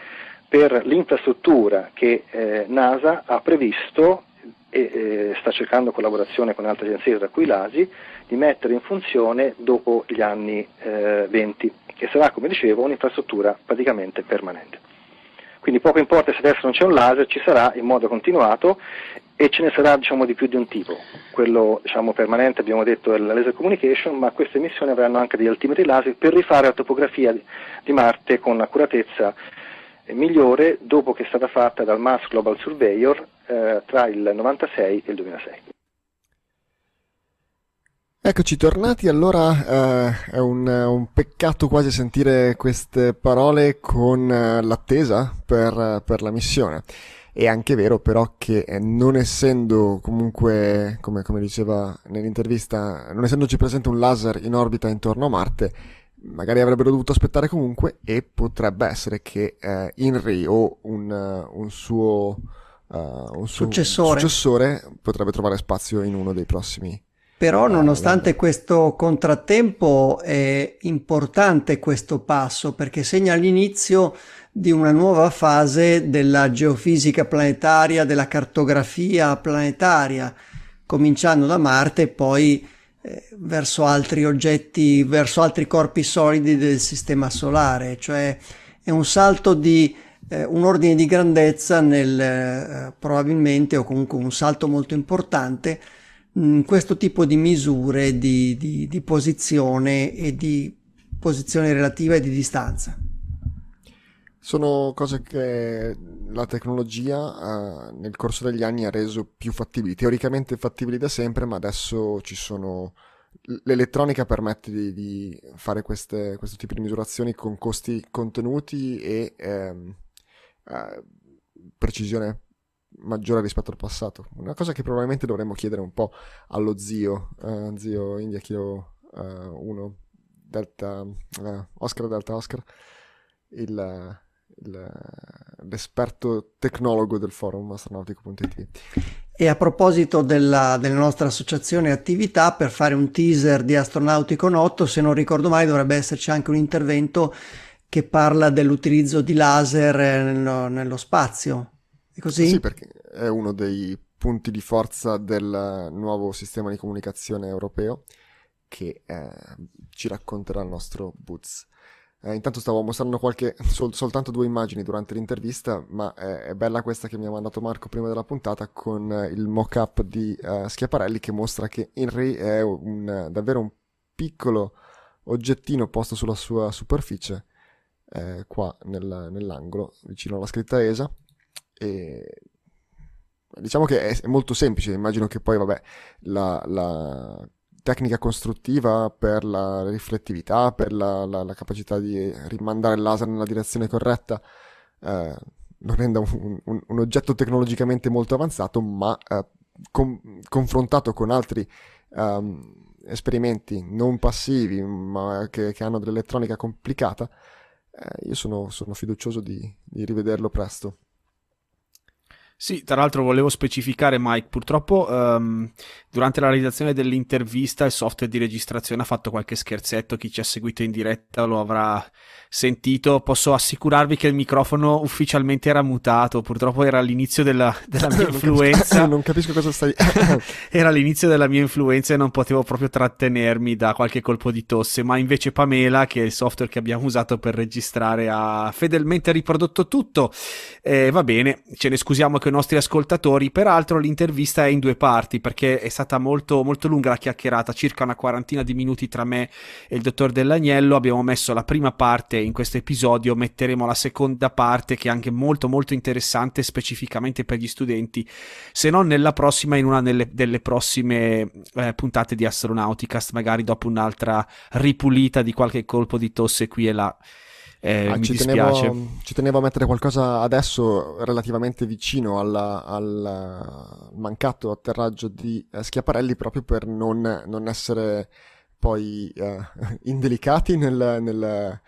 per l'infrastruttura che eh, NASA ha previsto e eh, sta cercando collaborazione con altre agenzie, tra cui l'ASI, di mettere in funzione dopo gli anni eh, 20, che sarà, come dicevo, un'infrastruttura praticamente permanente. Quindi poco importa se adesso non c'è un laser, ci sarà in modo continuato e ce ne sarà diciamo, di più di un tipo. Quello diciamo, permanente abbiamo detto è la laser communication, ma queste missioni avranno anche degli altimetri laser per rifare la topografia di Marte con accuratezza migliore dopo che è stata fatta dal Mass Global Surveyor eh, tra il 1996 e il 2006. Eccoci tornati, allora eh, è un, eh, un, peccato quasi sentire queste parole con eh, l'attesa per, eh, per, la missione. È anche vero però che non essendo comunque, come, come diceva nell'intervista, non essendoci presente un laser in orbita intorno a Marte, magari avrebbero dovuto aspettare comunque e potrebbe essere che eh, Henry o un, eh, un suo, uh, un suo successore. successore. potrebbe trovare spazio in uno dei prossimi. Però eh, nonostante questo contrattempo è importante questo passo perché segna l'inizio di una nuova fase della geofisica planetaria, della cartografia planetaria, cominciando da Marte e poi eh, verso altri oggetti, verso altri corpi solidi del sistema solare, cioè è un salto di eh, un ordine di grandezza nel eh, probabilmente o comunque un salto molto importante in mm, questo tipo di misure di, di, di posizione e di posizione relativa e di distanza. Sono cose che la tecnologia eh, nel corso degli anni ha reso più fattibili, teoricamente fattibili da sempre, ma adesso ci sono... L'elettronica permette di, di fare queste, questo tipo di misurazioni con costi contenuti e ehm, eh, precisione maggiore rispetto al passato. Una cosa che probabilmente dovremmo chiedere un po' allo zio, eh, zio India Kilo 1, eh, Delta, eh, Oscar Delta Oscar, il l'esperto tecnologo del forum astronautico.it. E a proposito della, della, nostra associazione attività, per fare un teaser di Astronautico Notto, se non ricordo mai dovrebbe esserci anche un intervento che parla dell'utilizzo di laser eh, nello, nello spazio. È così? Sì, perché è uno dei punti di forza del nuovo sistema di comunicazione europeo che eh, ci racconterà il nostro Boots. Eh, intanto stavo mostrando qualche, sol- soltanto due immagini durante l'intervista, ma è, eh, è, bella questa che mi ha mandato Marco prima della puntata con eh, il mock-up di uh, Schiaparelli che mostra che Henry è un, davvero un piccolo oggettino posto sulla sua superficie, eh, qua nel, nell'angolo, vicino alla scritta ESA, e diciamo che è, è molto semplice, immagino che poi, vabbè, la, la tecnica costruttiva per la riflettività, per la, la, la capacità di rimandare il laser nella direzione corretta, eh, lo renda un, un, un, oggetto tecnologicamente molto avanzato, ma eh, com- confrontato con altri ehm, esperimenti non passivi, ma che, che hanno dell'elettronica complicata, eh, io sono, sono fiducioso di, di rivederlo presto. Sì, tra l'altro volevo specificare Mike, purtroppo um, durante la realizzazione dell'intervista il software di registrazione ha fatto qualche scherzetto, chi ci ha seguito in diretta lo avrà sentito, posso assicurarvi che il microfono ufficialmente era mutato, purtroppo era l'inizio della, della mia non influenza. Capisco, non capisco cosa stai... era l'inizio della mia influenza e non potevo proprio trattenermi da qualche colpo di tosse, ma invece Pamela, che è il software che abbiamo usato per registrare, ha fedelmente riprodotto tutto. Eh, va bene, ce ne scusiamo che i nostri ascoltatori. Peraltro l'intervista è in due parti perché è stata molto, molto lunga la chiacchierata, circa una quarantina di minuti tra me e il dottor Dell'Agnello. Abbiamo messo la prima parte in questo episodio, metteremo la seconda parte che è anche molto molto interessante specificamente per gli studenti, se non nella prossima, in una delle, delle prossime eh, puntate di Astronauticast, magari dopo un'altra ripulita di qualche colpo di tosse qui e là. Eh, ah, ci, tenevo, ci, tenevo, a mettere qualcosa adesso relativamente vicino alla, al mancato atterraggio di eh, Schiaparelli proprio per non, non essere poi eh, indelicati nel, nel,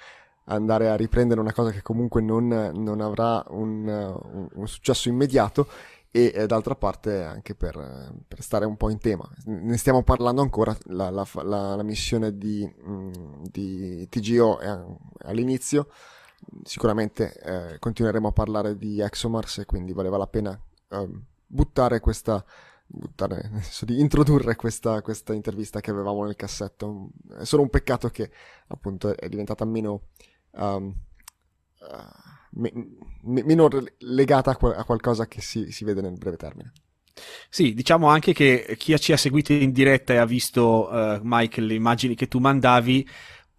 andare a riprendere una cosa che comunque non, non avrà un, un, un successo immediato e eh, d'altra parte anche per, per, stare un po' in tema. Ne stiamo parlando ancora, la, la, la, la missione di, mm, di TGO è all'inizio, sicuramente eh, continueremo a parlare di ExoMars e quindi valeva la pena eh, buttare questa buttare, nel senso di introdurre questa, questa, intervista che avevamo nel cassetto è solo un peccato che appunto è diventata meno um, uh, me- meno legata a, que- a qualcosa che si-, si vede nel breve termine. Sì, diciamo anche che chi ci ha seguito in diretta e ha visto, uh, eh, Mike, le immagini che tu mandavi,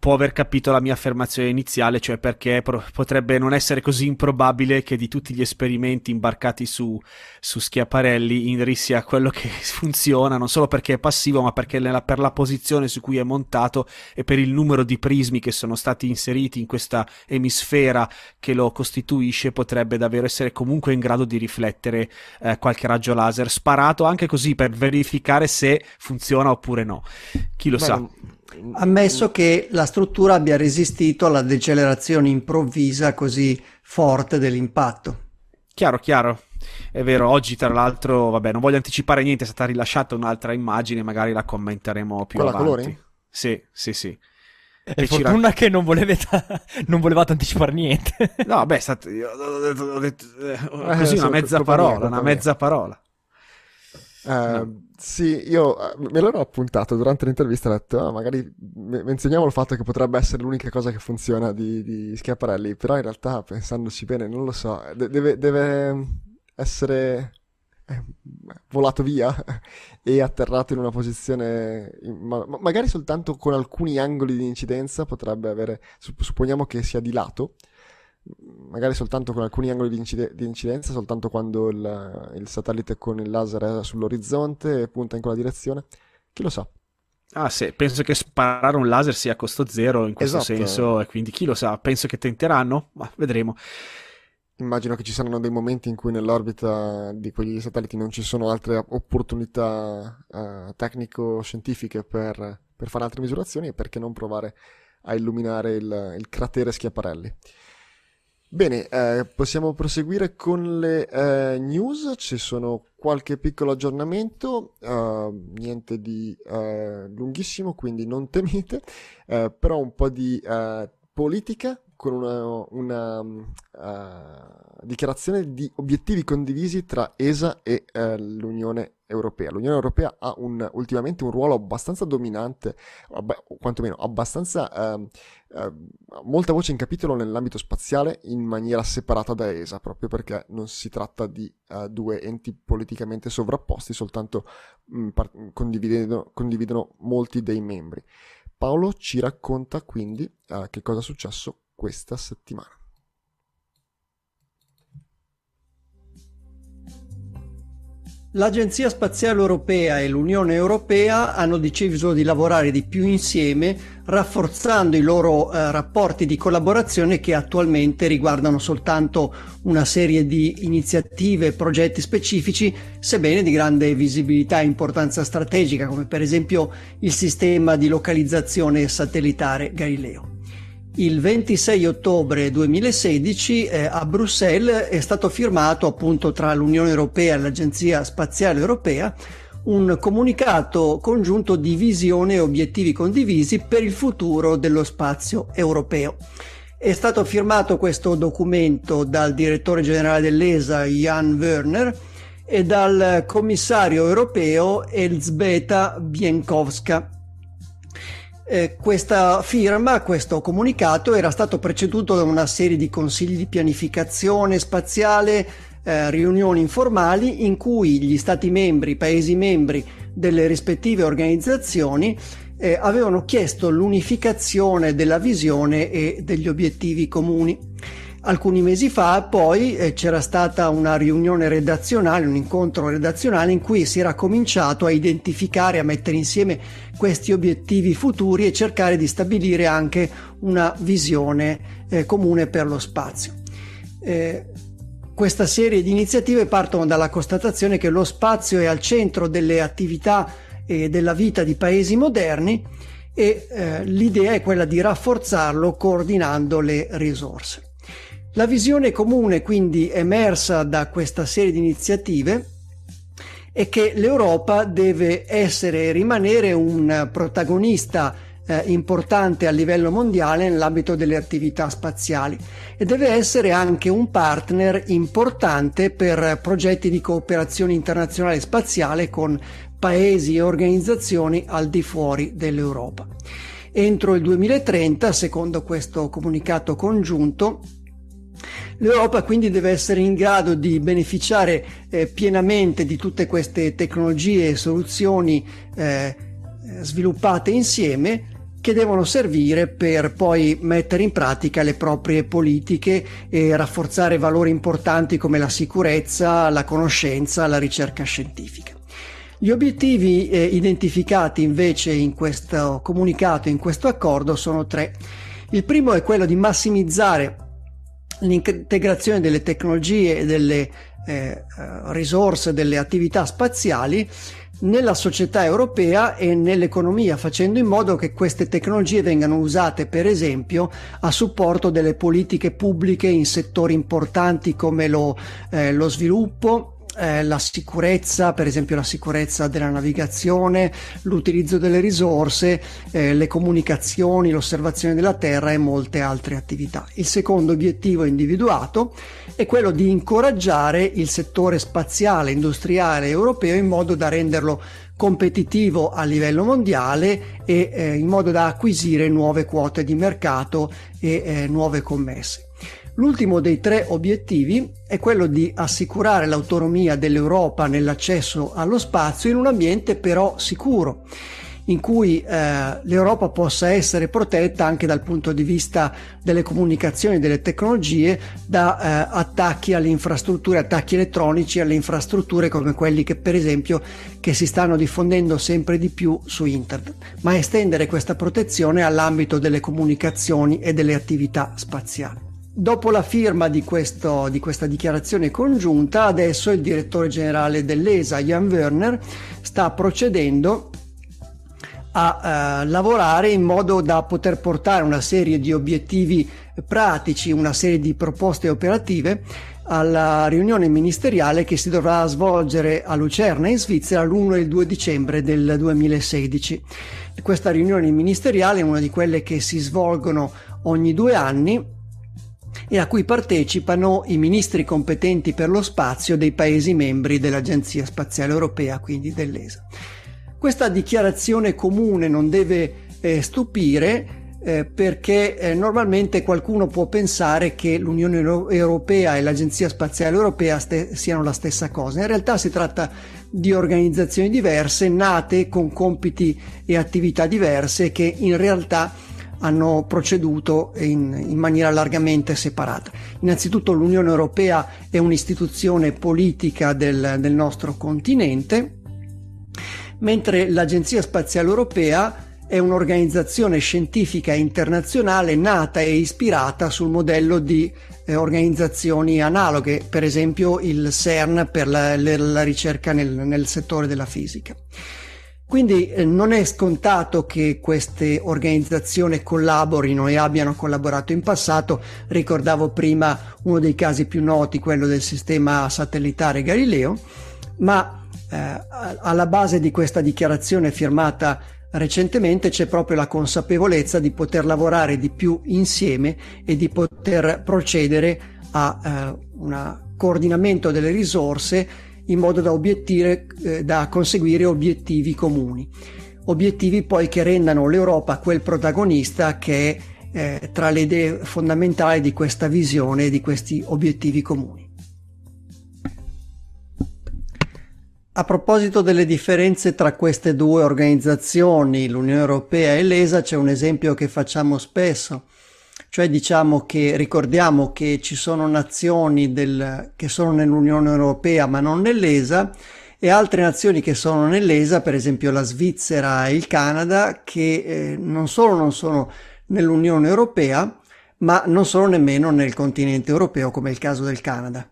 può aver capito la mia affermazione iniziale, cioè perché pro- potrebbe non essere così improbabile che di tutti gli esperimenti imbarcati su, su Schiaparelli Inri sia quello che funziona, non solo perché è passivo, ma perché nella, per la posizione su cui è montato e per il numero di prismi che sono stati inseriti in questa emisfera che lo costituisce, potrebbe davvero essere comunque in grado di riflettere eh, qualche raggio laser sparato anche così per verificare se funziona oppure no. Chi lo Beh, sa? Ammesso che la struttura abbia resistito alla decelerazione improvvisa così forte dell'impatto. Chiaro, chiaro. È vero, oggi tra l'altro, vabbè, non voglio anticipare niente, è stata rilasciata un'altra immagine, magari la commenteremo più Quella avanti. Colori? Sì, sì, sì. È che fortuna rac... che non, volevate, non volevate anticipare niente. no, beh, stat... Eh, così eh, una mezza parola, una mezza parola. Eh, no. Ehm, sì, io eh, me l'ero appuntato durante l'intervista, ho detto, ah, magari menzioniamo il fatto che potrebbe essere l'unica cosa che funziona di, di Schiaparelli, però in realtà pensandoci bene, non lo so, eh, deve, deve essere eh, volato via e atterrato in una posizione ma- magari soltanto con alcuni angoli di incidenza potrebbe avere supponiamo che sia di lato magari soltanto con alcuni angoli di, incide- di incidenza, soltanto quando il, il, satellite con il laser è sull'orizzonte e punta in quella direzione. Chi lo sa? Ah sì, penso che sparare un laser sia a costo zero in questo esatto. senso, e quindi chi lo sa, penso che tenteranno, ma vedremo. Immagino che ci saranno dei momenti in cui nell'orbita di quegli satelliti non ci sono altre opportunità eh, tecnico-scientifiche per, per, fare altre misurazioni e perché non provare a illuminare il, il cratere Schiaparelli. Bene, eh, possiamo proseguire con le eh, news, ci sono qualche piccolo aggiornamento, eh, niente di eh, lunghissimo, quindi non temete, eh, però un po' di eh, politica con una, una dichiarazione di obiettivi condivisi tra ESA e l'Unione Europea europea. L'Unione europea ha un, ultimamente un ruolo abbastanza dominante, o quantomeno abbastanza... Eh, eh, molta voce in capitolo nell'ambito spaziale in maniera separata da ESA, proprio perché non si tratta di eh, due enti politicamente sovrapposti, soltanto mh, mm, par- condividono, condividono, molti dei membri. Paolo ci racconta quindi eh, che cosa è successo questa settimana. L'Agenzia Spaziale Europea e l'Unione Europea hanno deciso di lavorare di più insieme, rafforzando i loro eh, rapporti di collaborazione che attualmente riguardano soltanto una serie di iniziative e progetti specifici, sebbene di grande visibilità e importanza strategica, come per esempio il sistema di localizzazione satellitare Galileo. Il 26 ottobre 2016 eh, a Bruxelles è stato firmato appunto tra l'Unione Europea e l'Agenzia Spaziale Europea un comunicato congiunto di visione e obiettivi condivisi per il futuro dello spazio europeo. È stato firmato questo documento dal direttore generale dell'ESA Jan Werner e dal commissario europeo Elzbeta Bienkowska eh, questa firma, questo comunicato era stato preceduto da una serie di consigli di pianificazione spaziale, eh, riunioni informali in cui gli stati membri, i paesi membri delle rispettive organizzazioni eh, avevano chiesto l'unificazione della visione e degli obiettivi comuni. Alcuni mesi fa poi eh, c'era stata una riunione redazionale, un incontro redazionale in cui si era cominciato a identificare, a mettere insieme questi obiettivi futuri e cercare di stabilire anche una visione eh, comune per lo spazio. Eh, questa serie di iniziative partono dalla constatazione che lo spazio è al centro delle attività e della vita di paesi moderni e eh, l'idea è quella di rafforzarlo coordinando le risorse. La visione comune quindi emersa da questa serie di iniziative è che l'Europa deve essere e rimanere un protagonista eh, importante a livello mondiale nell'ambito delle attività spaziali e deve essere anche un partner importante per progetti di cooperazione internazionale spaziale con paesi e organizzazioni al di fuori dell'Europa. Entro il 2030, secondo questo comunicato congiunto, L'Europa quindi deve essere in grado di beneficiare eh, pienamente di tutte queste tecnologie e soluzioni eh, sviluppate insieme che devono servire per poi mettere in pratica le proprie politiche e rafforzare valori importanti come la sicurezza, la conoscenza, la ricerca scientifica. Gli obiettivi eh, identificati invece in questo comunicato, in questo accordo, sono tre. Il primo è quello di massimizzare l'integrazione delle tecnologie e delle eh, eh, risorse, delle attività spaziali nella società europea e nell'economia, facendo in modo che queste tecnologie vengano usate, per esempio, a supporto delle politiche pubbliche in settori importanti come lo, eh, lo sviluppo, eh, la sicurezza, per esempio la sicurezza della navigazione, l'utilizzo delle risorse, eh, le comunicazioni, l'osservazione della Terra e molte altre attività. Il secondo obiettivo individuato è quello di incoraggiare il settore spaziale industriale europeo in modo da renderlo competitivo a livello mondiale e eh, in modo da acquisire nuove quote di mercato e eh, nuove commesse. L'ultimo dei tre obiettivi è quello di assicurare l'autonomia dell'Europa nell'accesso allo spazio in un ambiente però sicuro in cui eh, l'Europa possa essere protetta anche dal punto di vista delle comunicazioni, e delle tecnologie, da eh, attacchi alle infrastrutture, attacchi elettronici alle infrastrutture come quelli che per esempio che si stanno diffondendo sempre di più su internet, ma estendere questa protezione all'ambito delle comunicazioni e delle attività spaziali. Dopo la firma di, questo, di, questa dichiarazione congiunta, adesso il direttore generale dell'ESA, Jan Werner, sta procedendo a eh, lavorare in modo da poter portare una serie di obiettivi pratici, una serie di proposte operative alla riunione ministeriale che si dovrà svolgere a Lucerna in Svizzera l'1 e il 2 dicembre del 2016. Questa riunione ministeriale è una di quelle che si svolgono ogni due anni e a cui partecipano i ministri competenti per lo spazio dei Paesi membri dell'Agenzia Spaziale Europea, quindi dell'ESA. Questa dichiarazione comune non deve eh, stupire eh, perché eh, normalmente qualcuno può pensare che l'Unione Europea e l'Agenzia Spaziale Europea ste- siano la stessa cosa. In realtà si tratta di organizzazioni diverse, nate con compiti e attività diverse che in realtà hanno proceduto in, in maniera largamente separata. Innanzitutto l'Unione Europea è un'istituzione politica del, del nostro continente, mentre l'Agenzia Spaziale Europea è un'organizzazione scientifica internazionale nata e ispirata sul modello di eh, organizzazioni analoghe, per esempio il CERN per la, la ricerca nel, nel settore della fisica. Quindi eh, non è scontato che queste organizzazioni collaborino e abbiano collaborato in passato. Ricordavo prima uno dei casi più noti, quello del sistema satellitare Galileo, ma eh, alla base di questa dichiarazione firmata recentemente c'è proprio la consapevolezza di poter lavorare di più insieme e di poter procedere a eh, un coordinamento delle risorse in modo da, eh, da conseguire obiettivi comuni. Obiettivi poi che rendano l'Europa quel protagonista che è eh, tra le idee fondamentali di questa visione e di questi obiettivi comuni. A proposito delle differenze tra queste due organizzazioni, l'Unione Europea e l'ESA, c'è un esempio che facciamo spesso. Cioè diciamo che ricordiamo che ci sono nazioni del, che sono nell'Unione Europea ma non nell'ESA e altre nazioni che sono nell'ESA, per esempio la Svizzera e il Canada, che eh, non solo non sono nell'Unione Europea, ma non sono nemmeno nel continente europeo, come è il caso del Canada.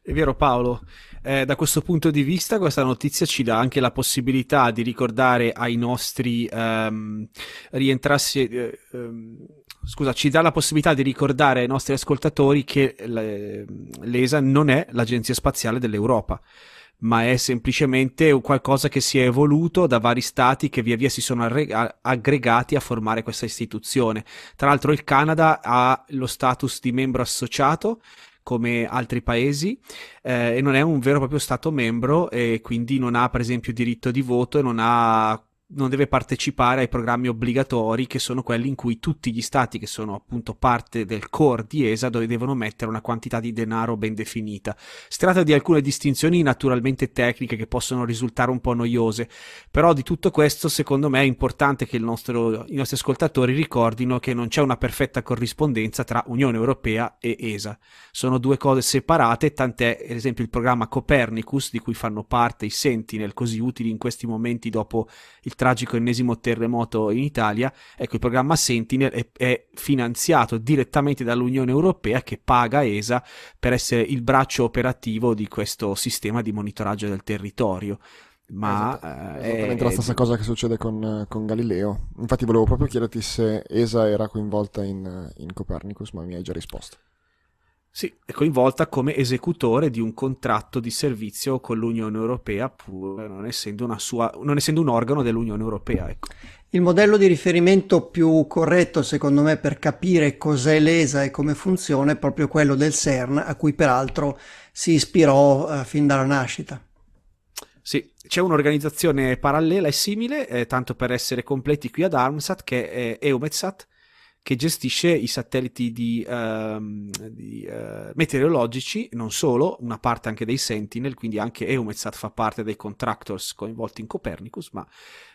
È vero Paolo, eh, da questo punto di vista questa notizia ci dà anche la possibilità di ricordare ai nostri ehm, rientrassi... Eh, ehm scusa, ci dà la possibilità di ricordare ai nostri ascoltatori che eh, l'ESA non è l'Agenzia Spaziale dell'Europa, ma è semplicemente qualcosa che si è evoluto da vari stati che via via si sono aggregati a formare questa istituzione. Tra l'altro il Canada ha lo status di membro associato come altri paesi eh, e non è un vero e proprio Stato membro e quindi non ha per esempio diritto di voto e non ha non deve partecipare ai programmi obbligatori che sono quelli in cui tutti gli stati che sono appunto parte del core di ESA dove devono mettere una quantità di denaro ben definita. Si tratta di alcune distinzioni naturalmente tecniche che possono risultare un po' noiose, però di tutto questo secondo me è importante che nostro, i nostri ascoltatori ricordino che non c'è una perfetta corrispondenza tra Unione Europea e ESA. Sono due cose separate, tant'è ad esempio il programma Copernicus di cui fanno parte i Sentinel così utili in questi momenti dopo il tragico ennesimo terremoto in Italia, ecco il programma Sentinel è, è finanziato direttamente dall'Unione Europea che paga ESA per essere il braccio operativo di questo sistema di monitoraggio del territorio ma Esatt- eh, esattamente è... la stessa cosa che succede con, eh, con, Galileo. Infatti, volevo proprio chiederti se ESA era coinvolta in, eh, in Copernicus, ma mi hai già risposto. Sì, è coinvolta come esecutore di un contratto di servizio con l'Unione Europea, pur non essendo, sua, non essendo un organo dell'Unione Europea. Ecco. Il modello di riferimento più corretto, secondo me, per capire cos'è l'ESA e come funziona è proprio quello del CERN, a cui peraltro si ispirò eh, fin dalla nascita. Sì, c'è un'organizzazione parallela e simile, eh, tanto per essere completi qui ad Armsat, che è EUMETSAT, che gestisce i satelliti di, uh, di, uh, meteorologici, non solo, una parte anche dei Sentinel, quindi anche EUMETSAT fa parte dei contractors coinvolti in Copernicus, ma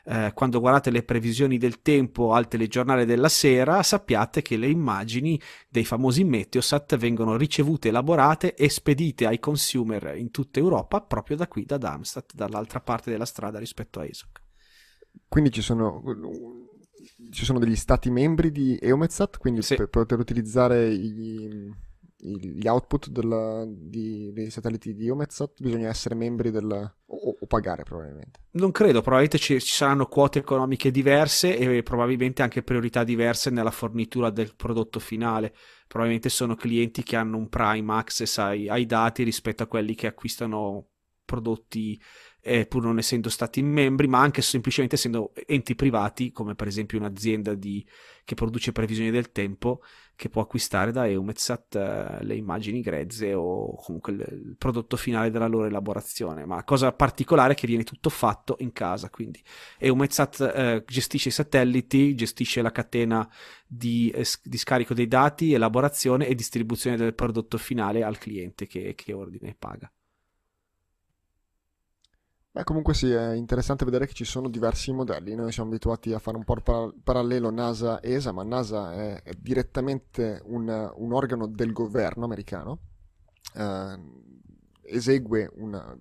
uh, quando guardate le previsioni del tempo al telegiornale della sera sappiate che le immagini dei famosi Meteosat vengono ricevute, elaborate e spedite ai consumer in tutta Europa proprio da qui, da Darmstadt, dall'altra parte della strada rispetto a ESOC. Quindi ci sono ci sono degli stati membri di EOMETSAT, quindi sì. per poter utilizzare gli, gli output della, di, dei satelliti di EOMETSAT bisogna essere membri del... o, o pagare probabilmente. Non credo, probabilmente ci, ci, saranno quote economiche diverse e probabilmente anche priorità diverse nella fornitura del prodotto finale. Probabilmente sono clienti che hanno un prime access ai, ai dati rispetto a quelli che acquistano prodotti eh, pur non essendo stati membri, ma anche semplicemente essendo enti privati, come per esempio un'azienda di, che produce previsioni del tempo, che può acquistare da Eumetsat eh, le immagini grezze o comunque il, il prodotto finale della loro elaborazione. Ma la cosa particolare è che viene tutto fatto in casa, quindi Eumetsat eh, gestisce i satelliti, gestisce la catena di, eh, di, scarico dei dati, elaborazione e distribuzione del prodotto finale al cliente che, che ordina e paga. Beh, comunque sì, è interessante vedere che ci sono diversi modelli. Noi siamo abituati a fare un po' il parallelo NASA-ESA, ma NASA è, è direttamente un, un, organo del governo americano, eh, esegue una,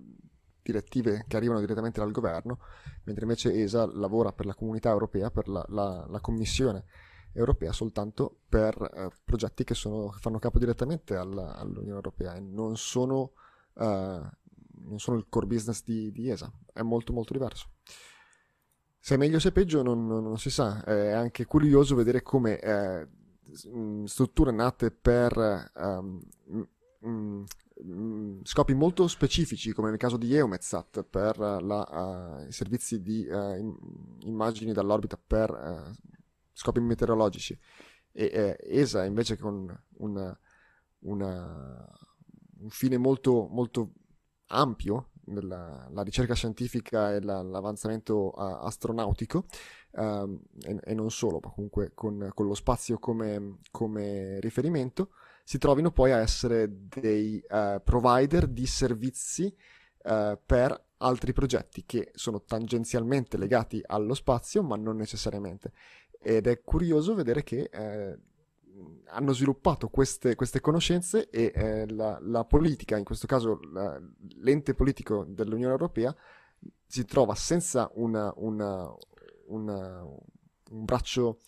direttive che arrivano direttamente dal governo, mentre invece ESA lavora per la comunità europea, per la, la, la Commissione europea soltanto per eh, progetti che, sono, fanno capo direttamente alla, all'Unione europea e non sono... Uh, non sono il core business di, di ESA, è molto molto diverso. Se è meglio o se è peggio non, non, non, si sa, è anche curioso vedere come eh, mm, strutture nate per um, um, um, scopi molto specifici, come nel caso di EUMETSAT, per la, uh, i servizi di uh, immagini dall'orbita per uh, scopi meteorologici, e ESA invece con una, una, un fine molto, molto ampio della ricerca scientifica e la, l'avanzamento uh, astronautico uh, e, e, non solo, ma comunque con, con lo spazio come, come, riferimento, si trovino poi a essere dei uh, provider di servizi eh, per altri progetti che sono tangenzialmente legati allo spazio, ma non necessariamente. Ed è curioso vedere che eh, hanno sviluppato queste, queste conoscenze e eh, la, la, politica, in questo caso la, l'ente politico dell'Unione Europea, si trova senza una, una, una, un braccio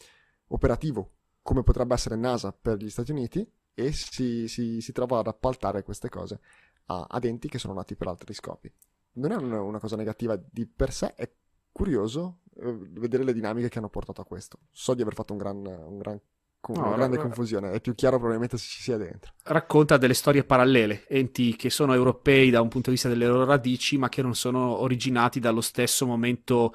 operativo come potrebbe essere NASA per gli Stati Uniti e si, si, si trova ad appaltare queste cose a, ad enti che sono nati per altri scopi. Non è una, una cosa negativa di per sé, è curioso eh, vedere le dinamiche che hanno portato a questo. So di aver fatto un gran, un gran con no, una grande racc- confusione, è più chiaro probabilmente se ci sia dentro. Racconta delle storie parallele, enti che sono europei da un punto di vista delle loro radici, ma che non sono originati dallo stesso momento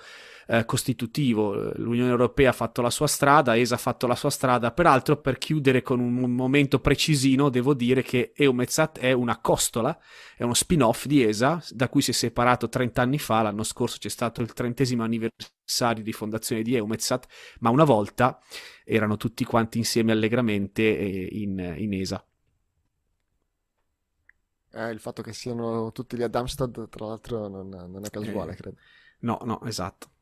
eh, costitutivo. L'Unione Europea ha fatto la sua strada, ESA ha fatto la sua strada. Peraltro, per chiudere con un, momento precisino, devo dire che EUMETSAT è una costola, è uno spin-off di ESA, da cui si è separato 30 anni fa. L'anno scorso c'è stato il trentesimo anniversario di fondazione di EUMETSAT, ma una volta erano tutti quanti insieme allegramente eh, in, in ESA. Eh, il fatto che siano tutti lì ad Amsterdam, tra l'altro, non, non è casuale, eh, credo. No, no, esatto.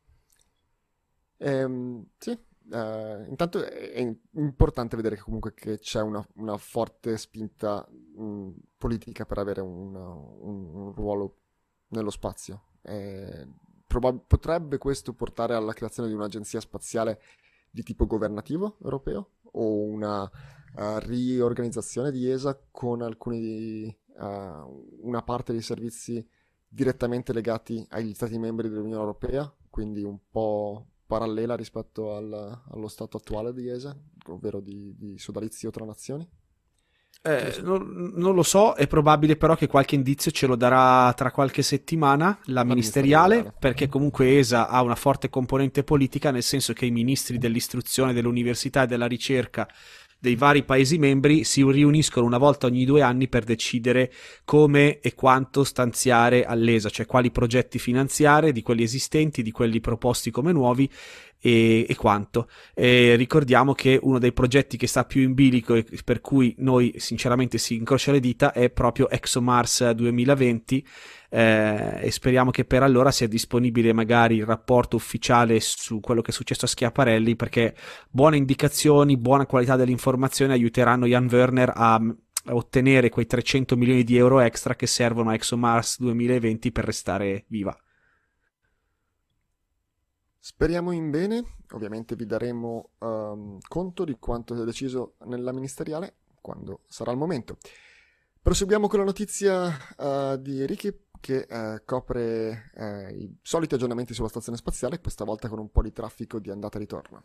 Ehm, sì, Uh, intanto è importante vedere che comunque che c'è una, una, forte spinta mh, mm, politica per avere un, un, un ruolo nello spazio. Eh, probab- potrebbe questo portare alla creazione di un'agenzia spaziale di tipo governativo europeo o una uh, riorganizzazione di ESA con alcuni, uh, una parte dei servizi direttamente legati agli stati membri dell'Unione Europea, quindi un po' parallela rispetto al, allo stato attuale di ESA, ovvero di, di sodalizio tra nazioni? Eh, non, non, lo so, è probabile però che qualche indizio ce lo darà tra qualche settimana la, ministeriale, perché comunque ESA ha una forte componente politica, nel senso che i ministri dell'istruzione, dell'università e della ricerca dei vari Paesi membri si riuniscono una volta ogni due anni per decidere come e quanto stanziare all'ESA, cioè quali progetti finanziare di quelli esistenti, di quelli proposti come nuovi e, e quanto. E ricordiamo che uno dei progetti che sta più in bilico e per cui noi sinceramente si incrocia le dita è proprio ExoMars 2020 eh, e speriamo che per allora sia disponibile magari il rapporto ufficiale su quello che è successo a Schiaparelli perché buone indicazioni, buona qualità dell'informazione aiuteranno Jan Werner a mm, ottenere quei 300 milioni di euro extra che servono a ExoMars 2020 per restare viva. Speriamo in bene, ovviamente vi daremo um, conto di quanto si è deciso nella ministeriale quando sarà il momento. Proseguiamo con la notizia uh, di Ricky che uh, copre uh, i soliti aggiornamenti sulla stazione spaziale, questa volta con un po' di traffico di andata e ritorno.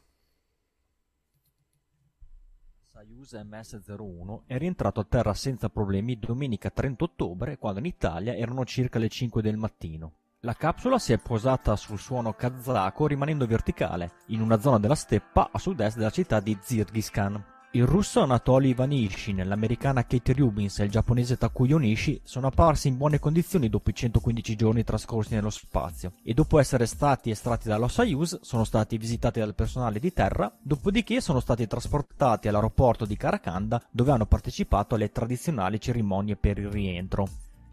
Soyuz MS-01 è rientrato a terra senza problemi domenica 30 ottobre, quando in Italia erano circa le 5 del mattino. La capsula si è posata sul suono kazako rimanendo verticale, in una zona della steppa a sud-est della città di Zirghiskan. Il russo Anatoly Vanishin, l'americana Kate Rubins e il giapponese Takuyo Nishi sono apparsi in buone condizioni dopo i 115 giorni trascorsi nello spazio e dopo essere stati estratti dalla Soyuz sono stati visitati dal personale di terra, dopodiché sono stati trasportati all'aeroporto di Karakanda dove hanno partecipato alle tradizionali cerimonie per il rientro.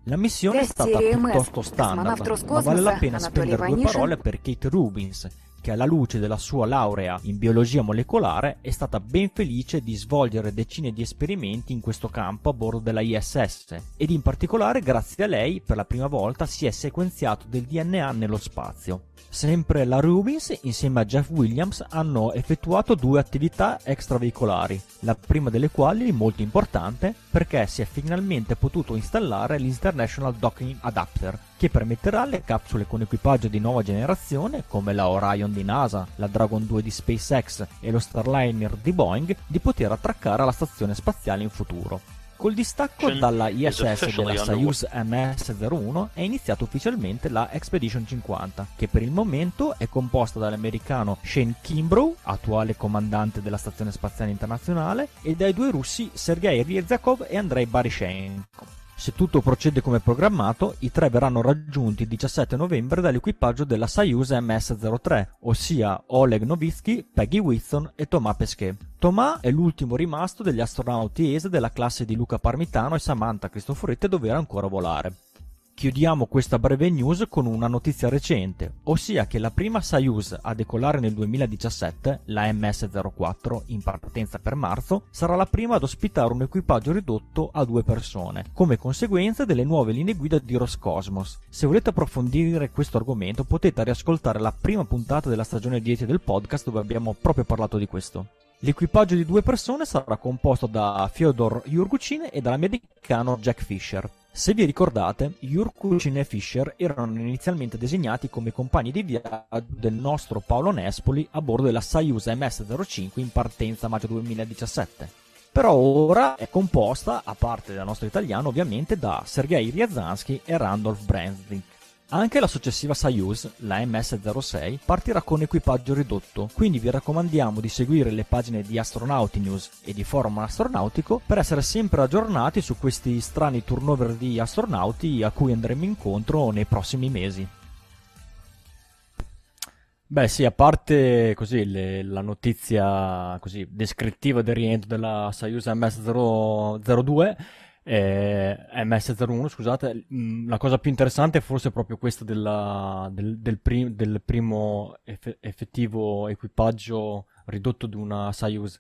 La missione è stata piuttosto standard, ma vale la pena spendere due parole per Kate Rubins, che alla luce della sua laurea in biologia molecolare è stata ben felice di svolgere decine di esperimenti in questo campo a bordo della ISS ed in particolare grazie a lei per la prima volta si è sequenziato del DNA nello spazio. Sempre la Rubins insieme a Jeff Williams hanno effettuato due attività extraveicolari, la prima delle quali molto importante perché si è finalmente potuto installare l'International Docking Adapter che permetterà alle capsule con equipaggio di nuova generazione, come la Orion di NASA, la Dragon 2 di SpaceX e lo Starliner di Boeing, di poter attraccare alla stazione spaziale in futuro. Col distacco cioè, dalla ISS esatto, della Soyuz MS-01 è iniziata ufficialmente la Expedition 50, che per il momento è composta dall'americano Shane Kimbrough, attuale comandante della Stazione Spaziale Internazionale, e dai due russi Sergei Ryazakov e Andrei Barishenko. Se tutto procede come programmato, i tre verranno raggiunti il 17 novembre dall'equipaggio della Soyuz MS-03, ossia Oleg Novitsky, Peggy Whitson e Thomas Pesquet. Thomas è l'ultimo rimasto degli astronauti ESA della classe di Luca Parmitano e Samantha Cristoforetti a dover ancora volare. Chiudiamo questa breve news con una notizia recente, ossia che la prima Soyuz a decollare nel 2017, la MS-04, in partenza per marzo, sarà la prima ad ospitare un equipaggio ridotto a due persone, come conseguenza delle nuove linee guida di Roscosmos. Se volete approfondire questo argomento potete riascoltare la prima puntata della stagione 10 del podcast dove abbiamo proprio parlato di questo. L'equipaggio di due persone sarà composto da Fyodor Yurguchin e dall'americano Jack Fisher. Se vi ricordate, Jurkucin e Fischer erano inizialmente designati come compagni di viaggio del nostro Paolo Nespoli a bordo della Soyuz MS-05 in partenza maggio 2017. Però ora è composta, a parte dal nostro italiano ovviamente, da Sergei Riazansky e Randolph Brenznik anche la successiva Soyuz, la MS-06, partirà con equipaggio ridotto, quindi vi raccomandiamo di seguire le pagine di Astronauti News e di Forum Astronautico per essere sempre aggiornati su questi strani turnover di astronauti a cui andremo incontro nei prossimi mesi. Beh sì, a parte così le, la notizia così descrittiva del rientro della Soyuz MS-002, eh, MS01, scusate, mm, la cosa più interessante è forse proprio questa della, del, del, prim, del, primo eff, effettivo equipaggio ridotto di una Soyuz.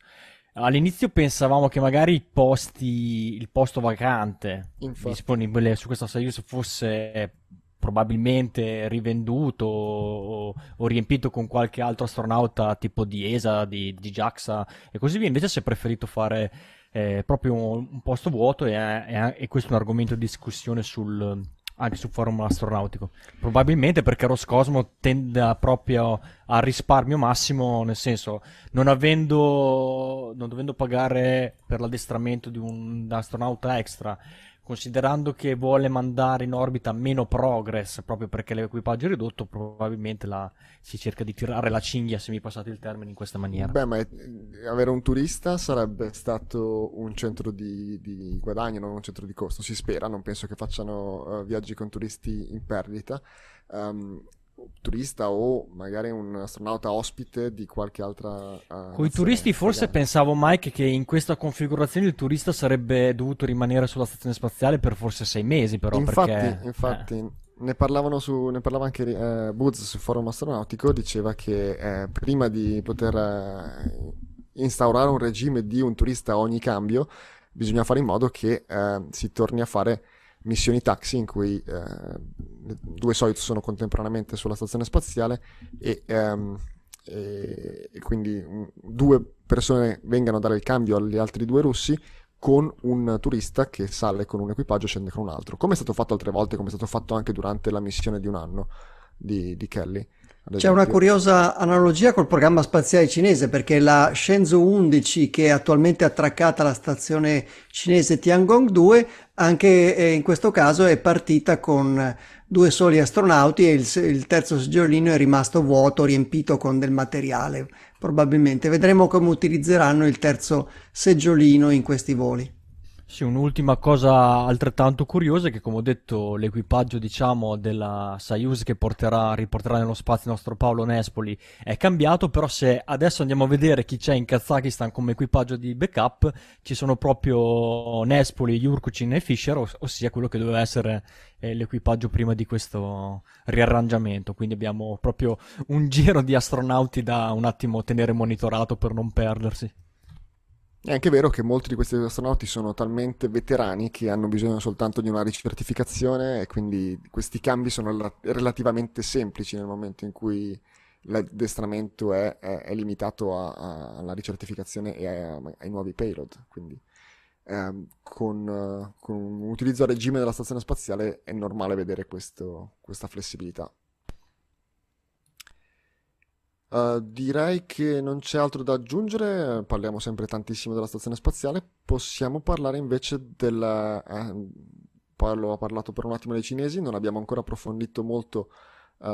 All'inizio pensavamo che magari i posti, il posto vacante Infatti. disponibile su questa Soyuz fosse probabilmente rivenduto o, o, riempito con qualche altro astronauta tipo di ESA, di, di JAXA e così via. Invece si è preferito fare è proprio un, posto vuoto e, è, e questo è un argomento di discussione sul, anche sul forum astronautico. Probabilmente perché Roscosmo tende proprio al risparmio massimo, nel senso, non avendo non dovendo pagare per l'addestramento di un astronauta extra, considerando che vuole mandare in orbita meno progress proprio perché l'equipaggio è ridotto, probabilmente la, si cerca di tirare la cinghia, se mi passate il termine, in questa maniera. Beh, ma è, eh, avere un turista sarebbe stato un centro di, di, guadagno, non un centro di costo, si spera, non penso che facciano uh, viaggi con turisti in perdita. Um, turista o magari un astronauta ospite di qualche altra... Uh, Con i turisti forse pensavo Mike che in questa configurazione il turista sarebbe dovuto rimanere sulla stazione spaziale per forse sei mesi però. Infatti, perché... Eh. infatti eh. ne, su, ne, parlava anche uh, Buzz sul forum astronautico, diceva che uh, prima di poter instaurare un regime di un turista ogni cambio bisogna fare in modo che si torni a fare missioni taxi in cui due Soyuz sono contemporaneamente sulla stazione spaziale e, um, e, e quindi mm, due persone vengano a dare il cambio agli altri due russi con un turista che sale con un equipaggio e scende con un altro, come è stato fatto altre volte, come è stato fatto anche durante la missione di un anno di, di Kelly. C'è una curiosa analogia col programma spaziale cinese perché la Shenzhou 11 che è attualmente attraccata alla stazione cinese Tiangong 2 anche eh, in questo caso è partita con due soli astronauti e il, il terzo seggiolino è rimasto vuoto, riempito con del materiale, probabilmente. Vedremo come utilizzeranno il terzo seggiolino in questi voli. Sì, un'ultima cosa altrettanto curiosa è che, come ho detto, l'equipaggio, diciamo, della Soyuz che porterà, riporterà nello spazio il nostro Paolo Nespoli è cambiato, però se adesso andiamo a vedere chi c'è in Kazakistan come equipaggio di backup, ci sono proprio Nespoli, Jurkucin e Fischer, oss- ossia quello che doveva essere eh, l'equipaggio prima di questo riarrangiamento. Quindi abbiamo proprio un giro di astronauti da un attimo tenere monitorato per non perdersi. È anche vero che molti di questi astronauti sono talmente veterani che hanno bisogno soltanto di una ricertificazione e quindi questi cambi sono relativamente semplici nel momento in cui l'addestramento è, è, è limitato a, a, alla ricertificazione e a, ai nuovi payload. Quindi eh, con, con, un utilizzo a regime della stazione spaziale è normale vedere questo, questa flessibilità. Eh, direi che non c'è altro da aggiungere, parliamo sempre tantissimo della stazione spaziale, possiamo parlare invece della... Uh, eh, Paolo ha parlato per un attimo dei cinesi, non abbiamo ancora approfondito molto uh,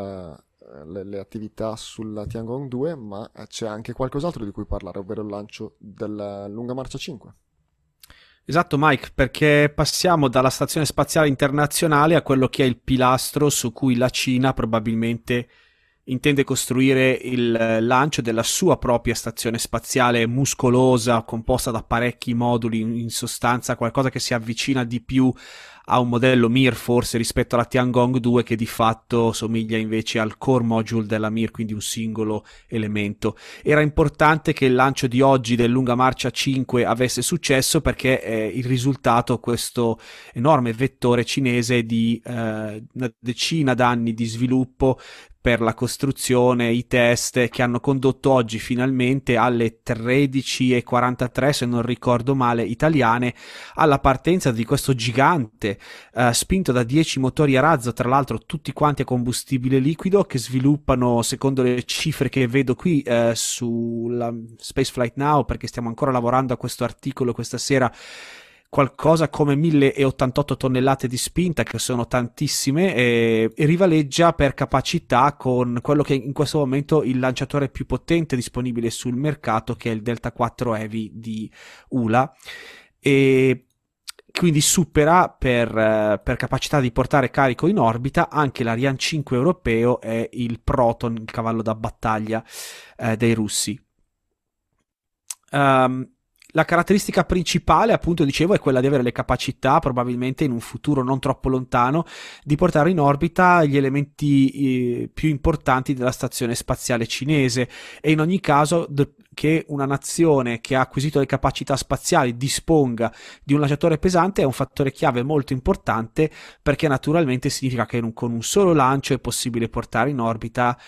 le, le, attività sulla Tiangong 2, ma c'è anche qualcos'altro di cui parlare, ovvero il lancio della lunga marcia 5. Esatto Mike, perché passiamo dalla Stazione Spaziale Internazionale a quello che è il pilastro su cui la Cina probabilmente intende costruire il lancio della sua propria stazione spaziale muscolosa, composta da parecchi moduli, in sostanza qualcosa che si avvicina di più a un modello Mir forse rispetto alla Tiangong 2 che di fatto somiglia invece al core module della Mir, quindi un singolo elemento. Era importante che il lancio di oggi del Lunga Marcia 5 avesse successo perché eh, il risultato, questo enorme vettore cinese di eh, una decina d'anni di sviluppo per la costruzione, i test che hanno condotto oggi finalmente alle 13.43, se non ricordo male, italiane, alla partenza di questo gigante eh, spinto da 10 motori a razzo, tra l'altro tutti quanti a combustibile liquido, che sviluppano, secondo le cifre che vedo qui eh, sulla Flight Now, perché stiamo ancora lavorando a questo articolo questa sera, qualcosa come 1088 tonnellate di spinta, che sono tantissime, e, e, rivaleggia per capacità con quello che in questo momento il lanciatore più potente disponibile sul mercato, che è il Delta 4 Heavy di ULA. E quindi supera per, per, capacità di portare carico in orbita anche l'Ariane 5 europeo e il Proton, il cavallo da battaglia eh, dei russi. Um, la caratteristica principale, appunto, dicevo, è quella di avere le capacità, probabilmente in un futuro non troppo lontano, di portare in orbita gli elementi eh, più importanti della stazione spaziale cinese. E in ogni caso, d- che una nazione che ha acquisito le capacità spaziali disponga di un lanciatore pesante è un fattore chiave molto importante perché naturalmente significa che un, con un solo lancio è possibile portare in orbita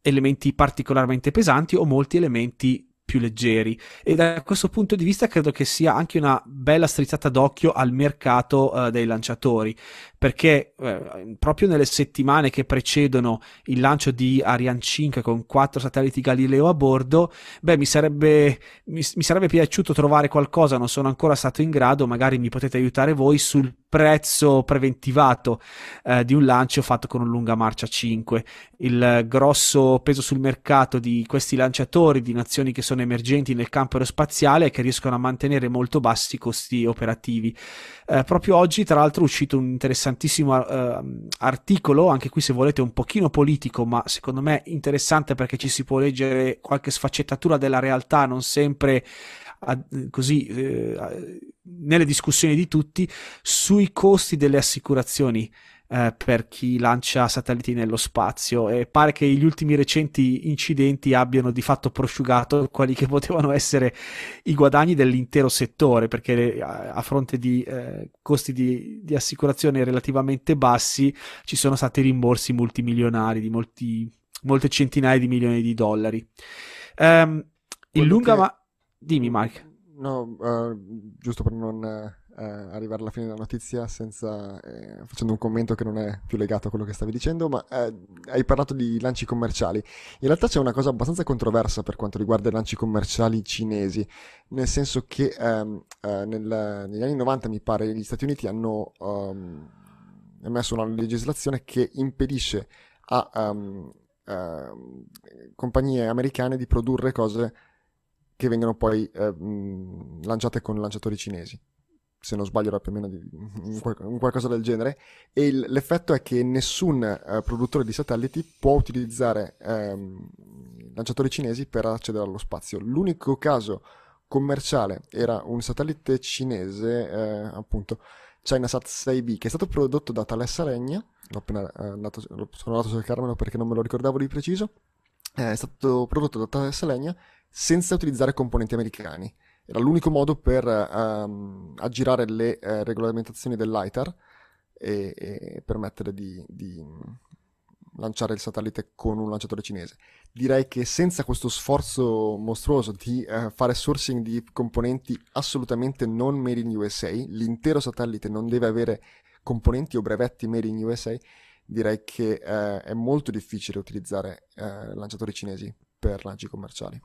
elementi particolarmente pesanti o molti elementi più leggeri e da questo punto di vista credo che sia anche una bella strizzata d'occhio al mercato eh, dei lanciatori perché eh, proprio nelle settimane che precedono il lancio di Ariane 5 con quattro satelliti Galileo a bordo beh mi sarebbe, mi, mi sarebbe piaciuto trovare qualcosa non sono ancora stato in grado magari mi potete aiutare voi sul prezzo preventivato eh, di un lancio fatto con un lunga marcia 5. Il grosso peso sul mercato di questi lanciatori di nazioni che sono emergenti nel campo aerospaziale e che riescono a mantenere molto bassi i costi operativi. Eh, proprio oggi, tra l'altro, è uscito un interessantissimo eh, articolo, anche qui se volete un pochino politico, ma secondo me interessante perché ci si può leggere qualche sfaccettatura della realtà, non sempre a, così eh, nelle discussioni di tutti sui costi delle assicurazioni eh, per chi lancia satelliti nello spazio e pare che gli ultimi recenti incidenti abbiano di fatto prosciugato quelli che potevano essere i guadagni dell'intero settore perché eh, a, a fronte di eh, costi di, di assicurazione relativamente bassi ci sono stati rimborsi multimilionari di molti molte centinaia di milioni di dollari. Um, ehm, il lunga, ma... Dimmi Mike. No, uh, giusto per non uh, arrivare alla fine della notizia senza, uh, facendo un commento che non è più legato a quello che stavi dicendo, ma hai parlato di lanci commerciali. In realtà c'è una cosa abbastanza controversa per quanto riguarda i lanci commerciali cinesi, nel senso che um, nel, negli anni 90 mi pare gli Stati Uniti hanno um, emesso una legislazione che impedisce a um, compagnie americane di produrre cose che vengano poi eh, lanciate con lanciatori cinesi. Se non sbaglio era più o meno di, un, qualcosa del genere. E il, l'effetto è che nessun eh, produttore di satelliti può utilizzare ehm, lanciatori cinesi per accedere allo spazio. L'unico caso commerciale era un satellite cinese, eh, appunto, ChinaSat 6B, che è stato prodotto da Thalessa Regna. Appena, eh, andato, sono andato a cercarmelo perché non me lo ricordavo di preciso. Eh, è stato prodotto da Thalessa Regna senza utilizzare componenti americani. Era l'unico modo per um, aggirare le uh, regolamentazioni dell'ITAR e, e permettere di, di mm, lanciare il satellite con un lanciatore cinese. Direi che senza questo sforzo mostruoso di uh, fare sourcing di componenti assolutamente non made in USA, l'intero satellite non deve avere componenti o brevetti made in USA, direi che uh, è molto difficile utilizzare uh, lanciatori cinesi per lanci commerciali.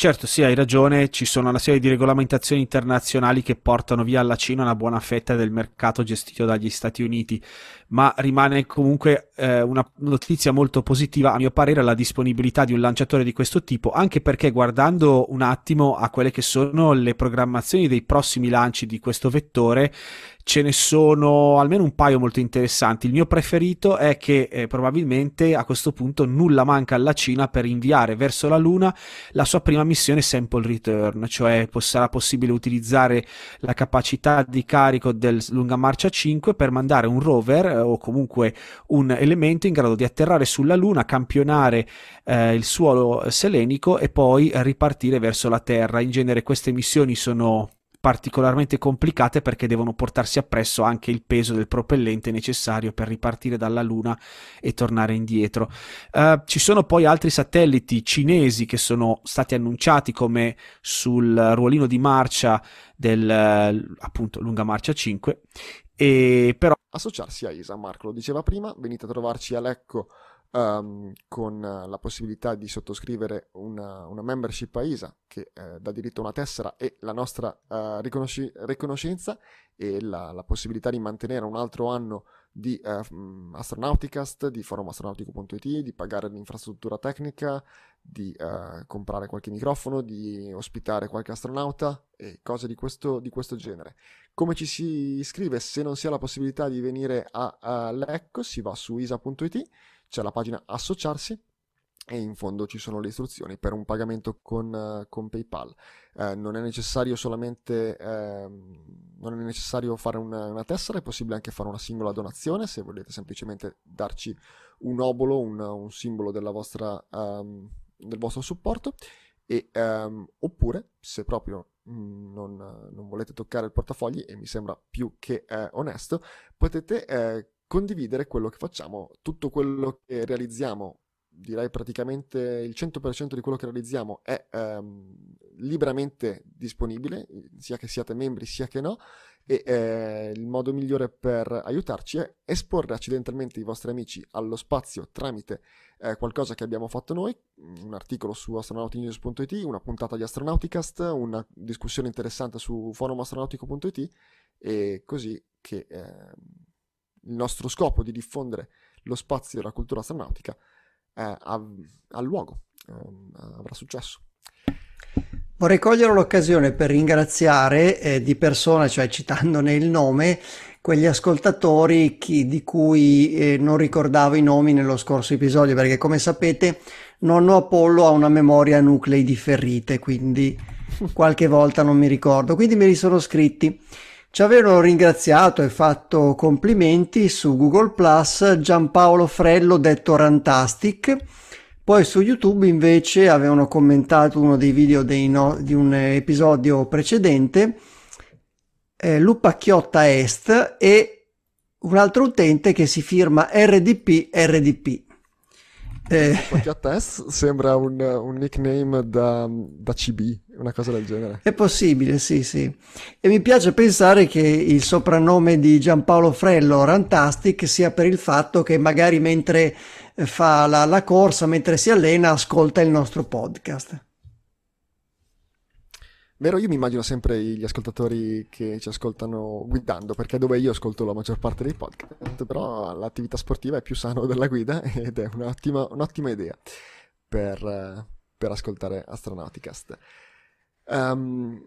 Certo, sì, hai ragione, ci sono una serie di regolamentazioni internazionali che portano via alla Cina una buona fetta del mercato gestito dagli Stati Uniti, ma rimane comunque eh, una notizia molto positiva, a mio parere, la disponibilità di un lanciatore di questo tipo, anche perché guardando un attimo a quelle che sono le programmazioni dei prossimi lanci di questo vettore, ce ne sono almeno un paio molto interessanti. Il mio preferito è che eh, probabilmente a questo punto nulla manca alla Cina per inviare verso la Luna la sua prima missione sample return, cioè sarà possibile utilizzare la capacità di carico del lunga marcia 5 per mandare un rover eh, o comunque un elemento in grado di atterrare sulla Luna, campionare eh, il suolo selenico e poi ripartire verso la Terra. In genere queste missioni sono particolarmente complicate perché devono portarsi appresso anche il peso del propellente necessario per ripartire dalla Luna e tornare indietro. Uh, ci sono poi altri satelliti cinesi che sono stati annunciati come sul ruolino di marcia del eh, appunto lunga marcia 5 e però associarsi a ISA, Marco lo diceva prima, venite a trovarci a Lecco um, con eh, la possibilità di sottoscrivere una, una membership a ISA che eh, dà diritto a una tessera e la nostra uh, riconosci- riconoscenza e la, la, possibilità di mantenere un altro anno di uh, Astronauticast, di forumastronautico.it, di pagare l'infrastruttura tecnica, di uh, comprare qualche microfono, di ospitare qualche astronauta e cose di questo, di questo, genere. Come ci si iscrive? Se non si ha la possibilità di venire a, a Lecco si va su isa.it c'è la pagina associarsi e in fondo ci sono le istruzioni per un pagamento con, eh, con PayPal. Eh, non è necessario solamente eh, non è necessario fare una, una, tessera, è possibile anche fare una singola donazione se volete semplicemente darci un obolo, un, un simbolo vostra, um, del vostro supporto. E, um, oppure, se proprio mm, non, non, volete toccare il portafogli, e mi sembra più che eh, onesto, potete eh, condividere quello che facciamo, tutto quello che realizziamo, direi praticamente il 100% di quello che realizziamo è ehm, liberamente disponibile, sia che siate membri sia che no, e eh, il modo migliore per aiutarci è esporre accidentalmente i vostri amici allo spazio tramite eh, qualcosa che abbiamo fatto noi, un articolo su astronautinews.it, una puntata di Astronauticast, una discussione interessante su forumastronautico.it e così che... Eh, il nostro scopo di diffondere lo spazio della cultura astronautica eh, al luogo, eh, avrà successo. Vorrei cogliere l'occasione per ringraziare eh, di persona, cioè citandone il nome, quegli ascoltatori chi, di cui eh, non ricordavo i nomi nello scorso episodio, perché come sapete nonno Apollo ha una memoria a nuclei di ferrite, quindi qualche volta non mi ricordo, quindi me li sono scritti. Ci avevano ringraziato e fatto complimenti su Google Plus Giampaolo Frello detto Rantastic, poi su YouTube invece avevano commentato uno dei video dei no, di un episodio precedente, eh, Lupacchiotta Est e un altro utente che si firma RDP RDP. Eh. Perché sembra un, un nickname da, da, CB, una cosa del genere. È possibile, sì, sì. E mi piace pensare che il soprannome di Giampaolo Frello, Rantastic, sia per il fatto che magari mentre eh, fa la, la corsa, mentre si allena, ascolta il nostro podcast. Vero, io mi immagino sempre gli ascoltatori che ci ascoltano guidando, perché è dove io ascolto la maggior parte dei podcast, però l'attività sportiva è più sano della guida ed è un'ottima, un'ottima idea per, per ascoltare Astronauticast. Um,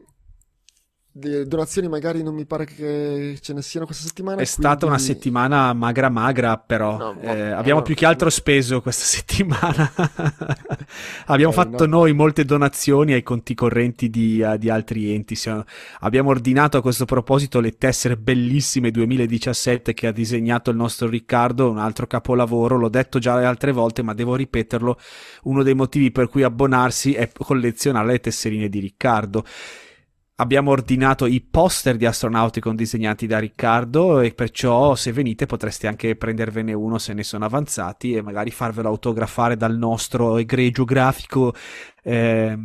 donazioni magari non mi pare che ce ne siano questa settimana. È quindi... stata una settimana magra magra, però no, eh, abbiamo no, più che altro speso questa settimana. Eh, abbiamo eh, fatto noi molte donazioni ai conti correnti di, uh, di altri enti. Siamo... abbiamo ordinato a questo proposito le tessere bellissime 2017 che ha disegnato il nostro Riccardo, un altro capolavoro. L'ho detto già le altre volte, ma devo ripeterlo. Uno dei motivi per cui abbonarsi è collezionare le tesserine di Riccardo abbiamo ordinato i poster di astronauti con disegnati da Riccardo e perciò se venite potreste anche prendervene uno se ne sono avanzati e magari farvelo autografare dal nostro egregio grafico eh,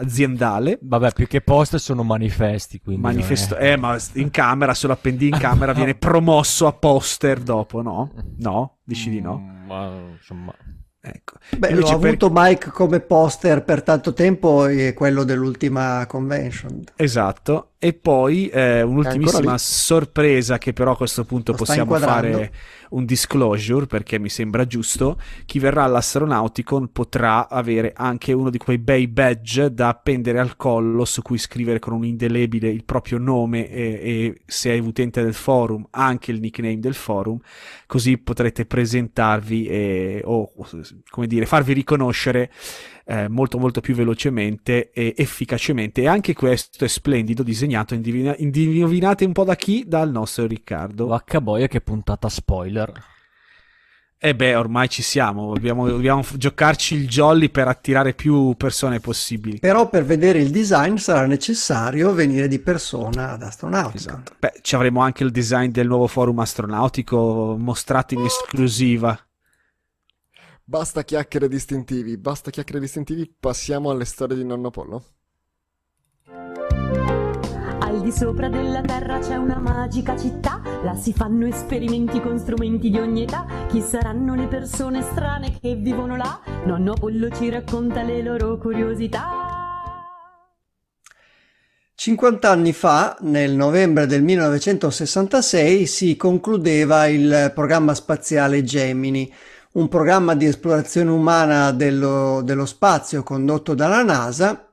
aziendale. Vabbè, più che poster sono manifesti. Quindi Manifesto- eh. eh, ma in camera, se lo appendi in camera, viene promosso a poster dopo, no? No? Dici mm, di no? Mm, ma, insomma... Ecco. Beh, l'ho avuto Mike come poster per tanto tempo e quello dell'ultima convention. Esatto, e poi eh, un'ultimissima sorpresa che però a questo punto Lo possiamo fare un disclosure perché mi sembra giusto. Chi verrà all'astronauticon potrà avere anche uno di quei bei badge da appendere al collo su cui scrivere con un indelebile il proprio nome e, e se è utente del forum anche il nickname del forum, così potrete presentarvi e, o come dire farvi riconoscere eh, molto molto più velocemente e efficacemente e anche questo è splendido disegnato indivina- indovinate un po' da chi? dal nostro Riccardo Vaccaboia che puntata spoiler e eh beh ormai ci siamo dobbiamo, dobbiamo giocarci il jolly per attirare più persone possibili però per vedere il design sarà necessario venire di persona ad astronautica esatto. beh ci avremo anche il design del nuovo forum astronautico mostrato in oh! esclusiva Basta chiacchiere distintivi, basta chiacchiere distintivi, passiamo alle storie di nonno Pollo. Al di sopra della terra c'è una magica città, là si fanno esperimenti con strumenti di ogni età. Chi saranno le persone strane che vivono là? Nonno Pollo ci racconta le loro curiosità. 50 anni fa, nel novembre del 1966, si concludeva il programma spaziale Gemini un programma di esplorazione umana dello, dello spazio condotto dalla NASA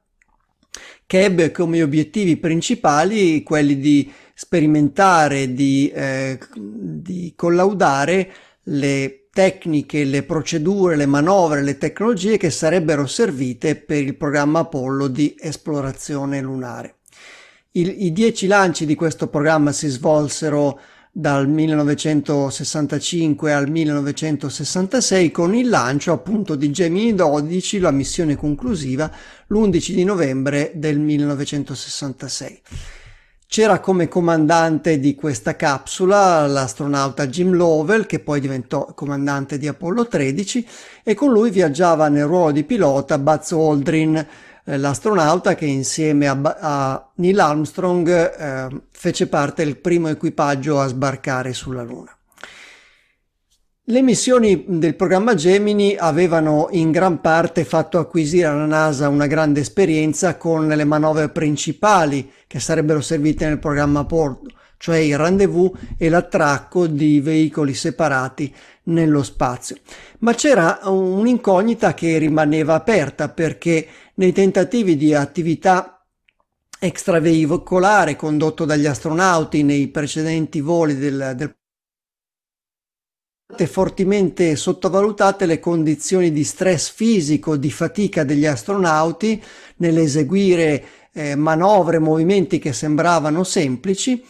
che ebbe come obiettivi principali quelli di sperimentare, di, eh, di collaudare le tecniche, le procedure, le manovre, le tecnologie che sarebbero servite per il programma Apollo di esplorazione lunare. Il, I dieci lanci di questo programma si svolsero dal 1965 al 1966 con il lancio appunto di Gemini 12, la missione conclusiva, l'11 di novembre del 1966. C'era come comandante di questa capsula l'astronauta Jim Lovell, che poi diventò comandante di Apollo 13, e con lui viaggiava nel ruolo di pilota Buzz Aldrin, eh, l'astronauta che insieme a, a Neil Armstrong eh, fece parte del primo equipaggio a sbarcare sulla Luna. Le missioni del programma Gemini avevano in gran parte fatto acquisire alla NASA una grande esperienza con le manovre principali che sarebbero servite nel programma Porto, cioè il rendezvous e l'attracco di veicoli separati nello spazio. Ma c'era un'incognita che rimaneva aperta perché nei tentativi di attività extraveicolare condotto dagli astronauti nei precedenti voli del, del fortemente sottovalutate le condizioni di stress fisico, di fatica degli astronauti nell'eseguire eh, manovre, movimenti che sembravano semplici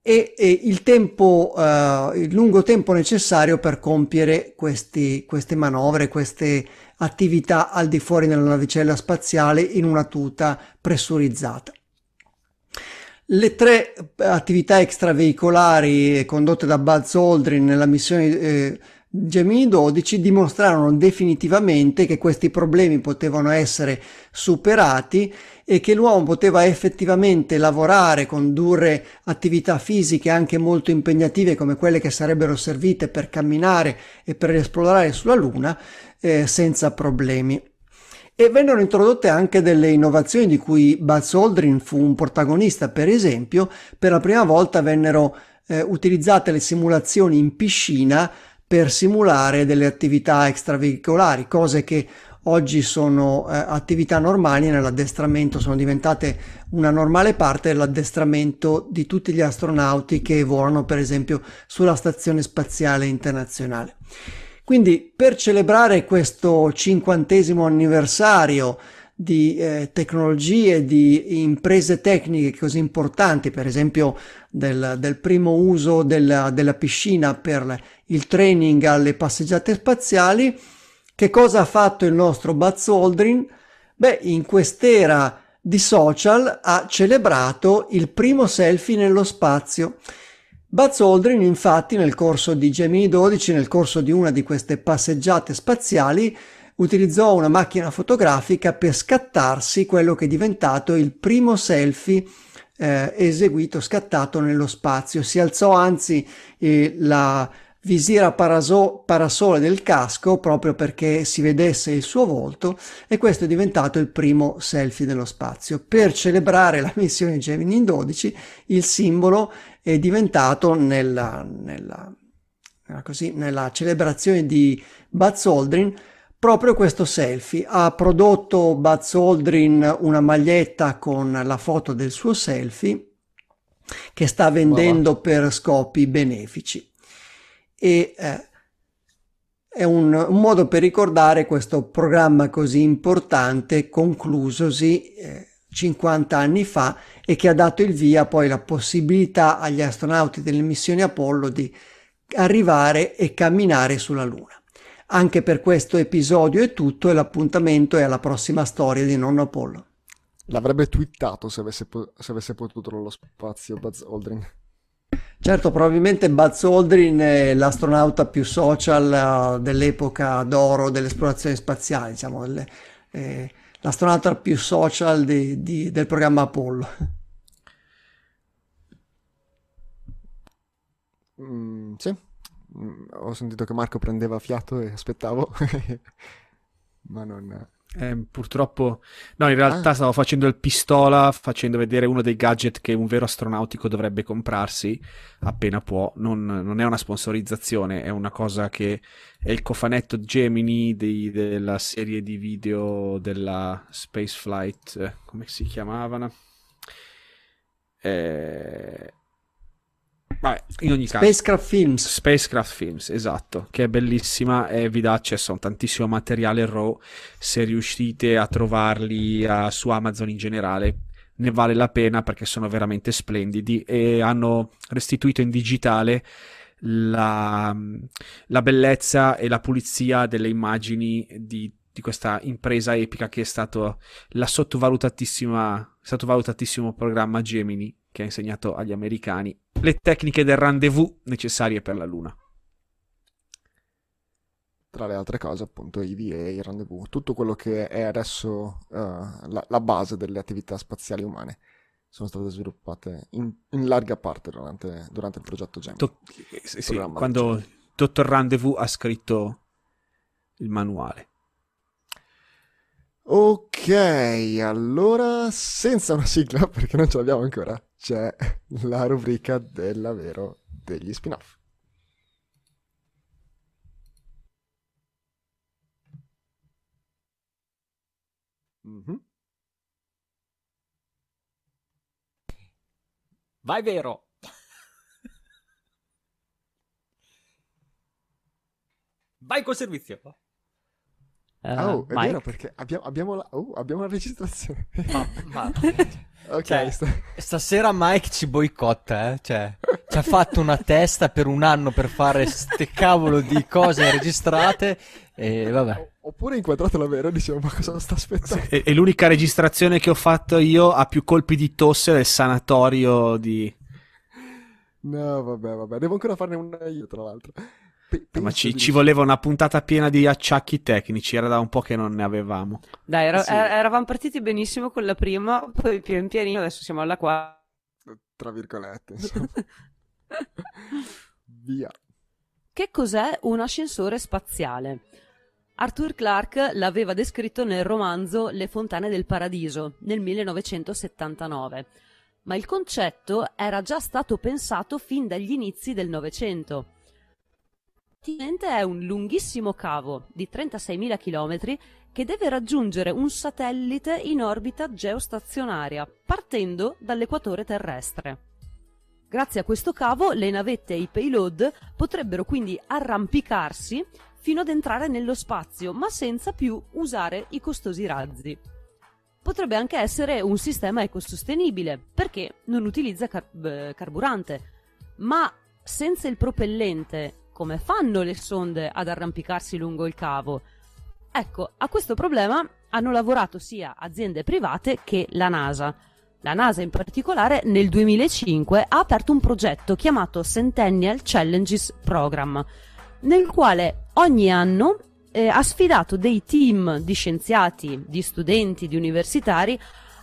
e, e il, tempo, eh, il lungo tempo necessario per compiere questi, queste manovre, queste attività al di fuori della navicella spaziale in una tuta pressurizzata. Le tre eh, attività extraveicolari condotte da Buzz Aldrin nella missione eh, Gemini 12 dimostrarono definitivamente che questi problemi potevano essere superati e che l'uomo poteva effettivamente lavorare, condurre attività fisiche anche molto impegnative come quelle che sarebbero servite per camminare e per esplorare sulla Luna, eh, senza problemi. E vennero introdotte anche delle innovazioni di cui Buzz Aldrin fu un protagonista, per esempio, per la prima volta vennero eh, utilizzate le simulazioni in piscina per simulare delle attività extraveicolari, cose che oggi sono eh, attività normali nell'addestramento, sono diventate una normale parte dell'addestramento di tutti gli astronauti che volano per esempio sulla Stazione Spaziale Internazionale. Quindi per celebrare questo cinquantesimo anniversario di eh, tecnologie, di imprese tecniche così importanti, per esempio del, del primo uso della, della, piscina per il training alle passeggiate spaziali, che cosa ha fatto il nostro Buzz Aldrin? Beh, in quest'era di social ha celebrato il primo selfie nello spazio. Buzz Aldrin infatti nel corso di Gemini 12, nel corso di una di queste passeggiate spaziali, utilizzò una macchina fotografica per scattarsi quello che è diventato il primo selfie eh, eseguito, scattato nello spazio. Si alzò anzi eh, la, visiera paraso- parasole del casco proprio perché si vedesse il suo volto e questo è diventato il primo selfie dello spazio. Per celebrare la missione Gemini 12 il simbolo è diventato nella, nella, così, nella celebrazione di Buzz Aldrin proprio questo selfie. Ha prodotto Buzz Aldrin una maglietta con la foto del suo selfie che sta vendendo per scopi benefici e eh, è un, un, modo per ricordare questo programma così importante conclusosi eh, 50 anni fa e che ha dato il via poi la possibilità agli astronauti delle missioni Apollo di arrivare e camminare sulla Luna. Anche per questo episodio è tutto e l'appuntamento è alla prossima storia di Nonno Apollo. L'avrebbe twittato se avesse, po- se avesse potuto lo spazio Buzz Aldrin. Certo, probabilmente Buzz Aldrin è l'astronauta più social eh, dell'epoca d'oro dell'esplorazione spaziale, diciamo, eh, l'astronauta più social di, di, del programma Apollo. Mm, sì, mm, ho sentito che Marco prendeva fiato e aspettavo, ma non... Eh, purtroppo, no, in realtà ah. stavo facendo il pistola, facendo vedere uno dei gadget che un vero astronautico dovrebbe comprarsi appena può. Non, non è una sponsorizzazione, è una cosa che è il cofanetto Gemini di, della serie di video della Spaceflight. Eh, come si chiamavano? Eh, Vabbè, in ogni caso. Spacecraft Films. Spacecraft Films, esatto, che è bellissima e vi dà accesso a un tantissimo materiale RAW. Se riuscite a trovarli a, su Amazon in generale, ne vale la pena perché sono veramente splendidi e hanno restituito in digitale la, la bellezza e la pulizia delle immagini di, di questa impresa epica che è stato la sottovalutatissima, sottovalutatissimo programma Gemini che ha insegnato agli americani le tecniche del rendezvous necessarie per la Luna. Tra le altre cose, appunto, i VA, il rendezvous, tutto quello che è adesso uh, la, la, base delle attività spaziali umane sono state sviluppate in, in larga parte durante, durante, il progetto GEM. To- eh, sì, sì, quando il dottor Rendezvous ha scritto il manuale. Ok, allora senza una sigla perché non ce l'abbiamo ancora, c'è la rubrica della vero degli spin-off. Mm-hmm. Vai vero. Vai col servizio. Eh, oh, è Mike. vero perché abbiamo, abbiamo, la, oh, abbiamo la registrazione. Ma, ma... ok, cioè, sta... stasera Mike ci boicotta, eh? cioè, ci ha fatto una testa per un anno per fare ste cavolo di cose registrate e vabbè. Oppure inquadrato la vera, dicevo, ma cosa sta aspettando? Sì, e l'unica registrazione che ho fatto io ha più colpi di tosse del sanatorio di... No, vabbè, vabbè, devo ancora farne una io, tra l'altro. Penso eh, ma ci, ci, voleva una puntata piena di acciacchi tecnici, era da un po' che non ne avevamo. Dai, era, sì. eravamo partiti benissimo con la prima, poi pian pianino adesso siamo alla quarta. Tra virgolette, insomma. Via. Che cos'è un ascensore spaziale? Arthur Clarke l'aveva descritto nel romanzo Le fontane del paradiso nel 1979, ma il concetto era già stato pensato fin dagli inizi del Novecento effettivamente è un lunghissimo cavo di 36.000 km che deve raggiungere un satellite in orbita geostazionaria, partendo dall'equatore terrestre. Grazie a questo cavo le navette e i payload potrebbero quindi arrampicarsi fino ad entrare nello spazio, ma senza più usare i costosi razzi. Potrebbe anche essere un sistema ecosostenibile, perché non utilizza car- eh, carburante, ma senza il propellente come fanno le sonde ad arrampicarsi lungo il cavo? Ecco, a questo problema hanno lavorato sia aziende private che la NASA. La NASA in particolare nel 2005 ha aperto un progetto chiamato Centennial Challenges Program, nel quale ogni anno eh, ha sfidato dei team di scienziati, di studenti, di universitari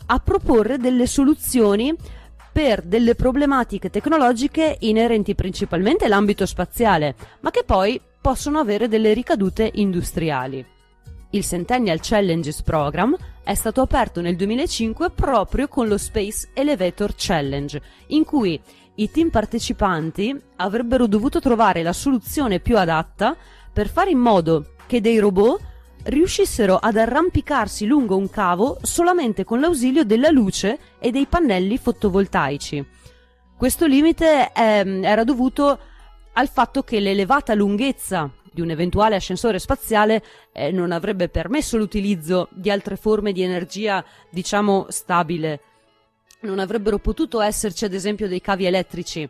a proporre delle soluzioni per delle problematiche tecnologiche inerenti principalmente all'ambito spaziale, ma che poi possono avere delle ricadute industriali. Il Centennial Challenges Program è stato aperto nel 2005 proprio con lo Space Elevator Challenge, in cui i team partecipanti avrebbero dovuto trovare la soluzione più adatta per fare in modo che dei robot riuscissero ad arrampicarsi lungo un cavo solamente con l'ausilio della luce e dei pannelli fotovoltaici. Questo limite eh, era dovuto al fatto che l'elevata lunghezza di un eventuale ascensore spaziale eh, non avrebbe permesso l'utilizzo di altre forme di energia, diciamo, stabile. Non avrebbero potuto esserci, ad esempio, dei cavi elettrici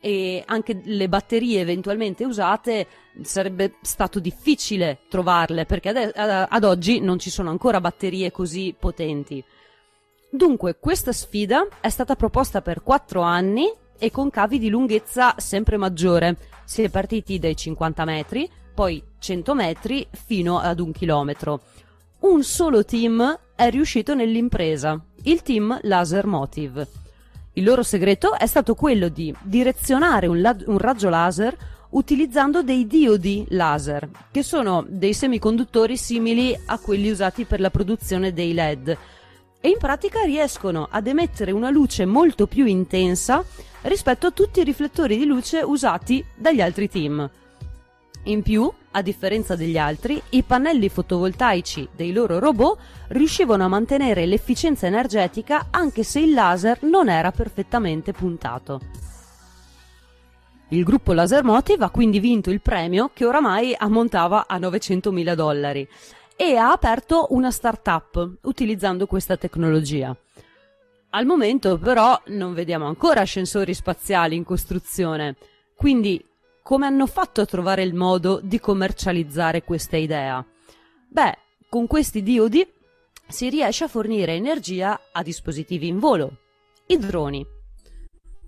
e anche le batterie eventualmente usate sarebbe stato difficile trovarle perché ad, ad oggi non ci sono ancora batterie così potenti. Dunque, questa sfida è stata proposta per 4 anni e con cavi di lunghezza sempre maggiore. Si è partiti dai 50 metri, poi 100 metri fino ad un chilometro. Un solo team è riuscito nell'impresa, il team Laser Motive. Il loro segreto è stato quello di direzionare un, la- un raggio laser utilizzando dei diodi laser, che sono dei semiconduttori simili a quelli usati per la produzione dei LED e in pratica riescono ad emettere una luce molto più intensa rispetto a tutti i riflettori di luce usati dagli altri team. In più, a differenza degli altri, i pannelli fotovoltaici dei loro robot riuscivano a mantenere l'efficienza energetica anche se il laser non era perfettamente puntato. Il gruppo Lasermotive ha quindi vinto il premio che oramai ammontava a 900.000 dollari e ha aperto una start-up utilizzando questa tecnologia. Al momento però non vediamo ancora ascensori spaziali in costruzione, quindi come hanno fatto a trovare il modo di commercializzare questa idea? Beh, con questi diodi si riesce a fornire energia a dispositivi in volo, i droni.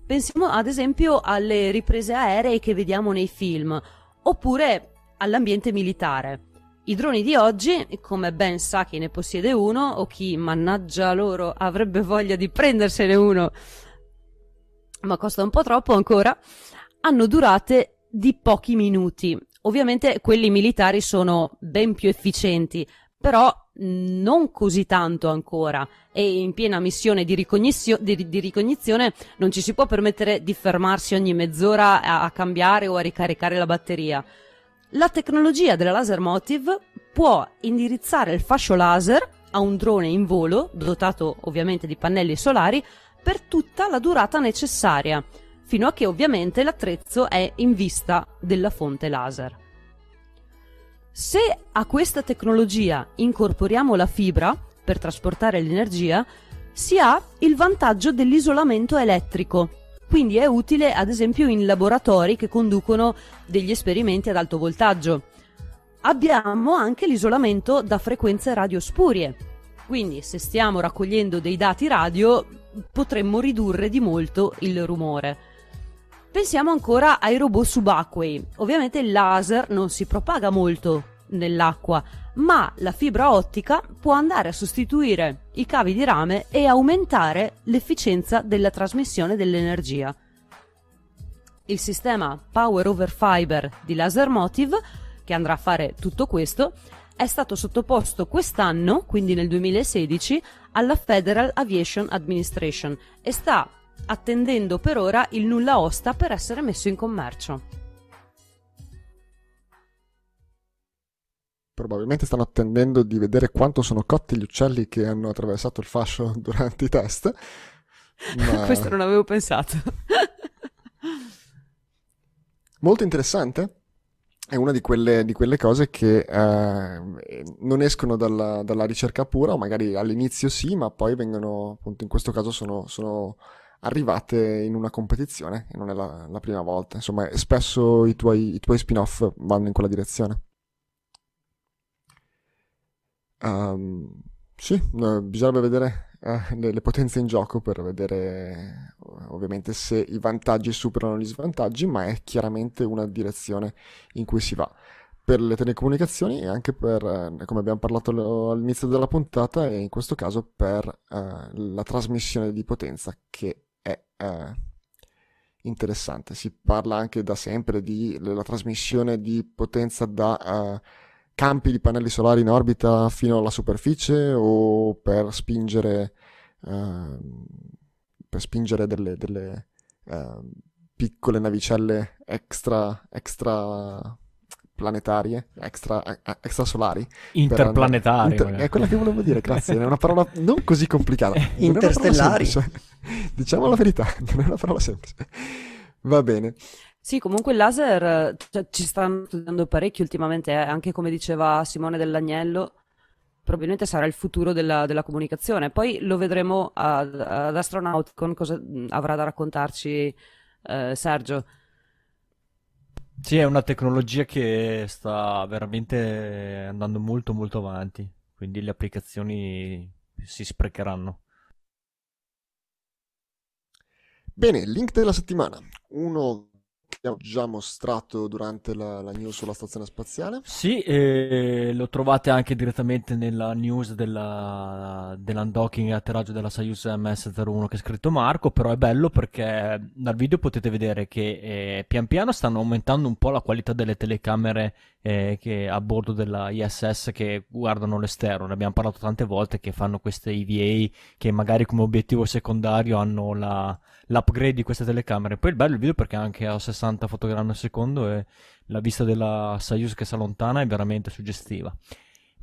Pensiamo ad esempio alle riprese aeree che vediamo nei film, oppure all'ambiente militare. I droni di oggi, come ben sa chi ne possiede uno o chi mannaggia loro avrebbe voglia di prendersene uno, ma costa un po' troppo ancora, hanno durate di pochi minuti. Ovviamente quelli militari sono ben più efficienti, però non così tanto ancora e in piena missione di, ricognizio- di, di, ricognizione non ci si può permettere di fermarsi ogni mezz'ora a, a cambiare o a ricaricare la batteria. La tecnologia della Laser Motive può indirizzare il fascio laser a un drone in volo, dotato ovviamente di pannelli solari, per tutta la durata necessaria fino a che ovviamente l'attrezzo è in vista della fonte laser. Se a questa tecnologia incorporiamo la fibra per trasportare l'energia, si ha il vantaggio dell'isolamento elettrico, quindi è utile ad esempio in laboratori che conducono degli esperimenti ad alto voltaggio. Abbiamo anche l'isolamento da frequenze radio spurie, quindi se stiamo raccogliendo dei dati radio potremmo ridurre di molto il rumore. Pensiamo ancora ai robot subacquei. Ovviamente il laser non si propaga molto nell'acqua, ma la fibra ottica può andare a sostituire i cavi di rame e aumentare l'efficienza della trasmissione dell'energia. Il sistema Power over Fiber di Laser Motive, che andrà a fare tutto questo, è stato sottoposto quest'anno, quindi nel 2016, alla Federal Aviation Administration e sta attendendo per ora il nulla osta per essere messo in commercio. Probabilmente stanno attendendo di vedere quanto sono cotti gli uccelli che hanno attraversato il fascio durante i test. Ma... Questo non avevo pensato. Molto interessante è una di quelle, di quelle cose che eh, non escono dalla, dalla, ricerca pura, o magari all'inizio sì, ma poi vengono, appunto in questo caso sono, sono arrivate in una competizione e non è la, la prima volta. Insomma, spesso i tuoi, i tuoi, spin-off vanno in quella direzione. Um, sì, eh, bisognerebbe vedere eh, le, le, potenze in gioco per vedere ovviamente se i vantaggi superano gli svantaggi, ma è chiaramente una direzione in cui si va. Per le telecomunicazioni e anche per, eh, come abbiamo parlato all'inizio della puntata, e in questo caso per eh, la trasmissione di potenza che è interessante. Si parla anche da sempre della trasmissione di potenza da uh, campi di pannelli solari in orbita fino alla superficie o per spingere, uh, per spingere delle, delle uh, piccole navicelle extra, extra planetarie, extra, eh, eh, extrasolari. Interplanetari. Inter- è quella che volevo dire, grazie. È una parola non così complicata. Interstellari. Diciamo la verità, non è una parola semplice. Va bene. Sì, comunque il laser cioè, ci stanno studiando parecchio ultimamente, eh? anche come diceva Simone dell'Agnello, probabilmente sarà il futuro della, della comunicazione. Poi lo vedremo ad, ad con cosa avrà da raccontarci eh, Sergio. Sì, è una tecnologia che sta veramente andando molto molto avanti, quindi le applicazioni si sprecheranno. Bene, link della settimana. Uno abbiamo già mostrato durante la, la, news sulla stazione spaziale. Sì, e lo trovate anche direttamente nella news della, dell'undocking e atterraggio della Soyuz MS-01 che ha scritto Marco, però è bello perché dal video potete vedere che eh, pian piano stanno aumentando un po' la qualità delle telecamere eh, che, a bordo della ISS che guardano l'esterno. Ne abbiamo parlato tante volte che fanno queste EVA che magari come obiettivo secondario hanno la l'upgrade di queste telecamere. Poi il bello il video perché anche a 60 fotogrammi al secondo e la vista della Soyuz che si allontana è veramente suggestiva.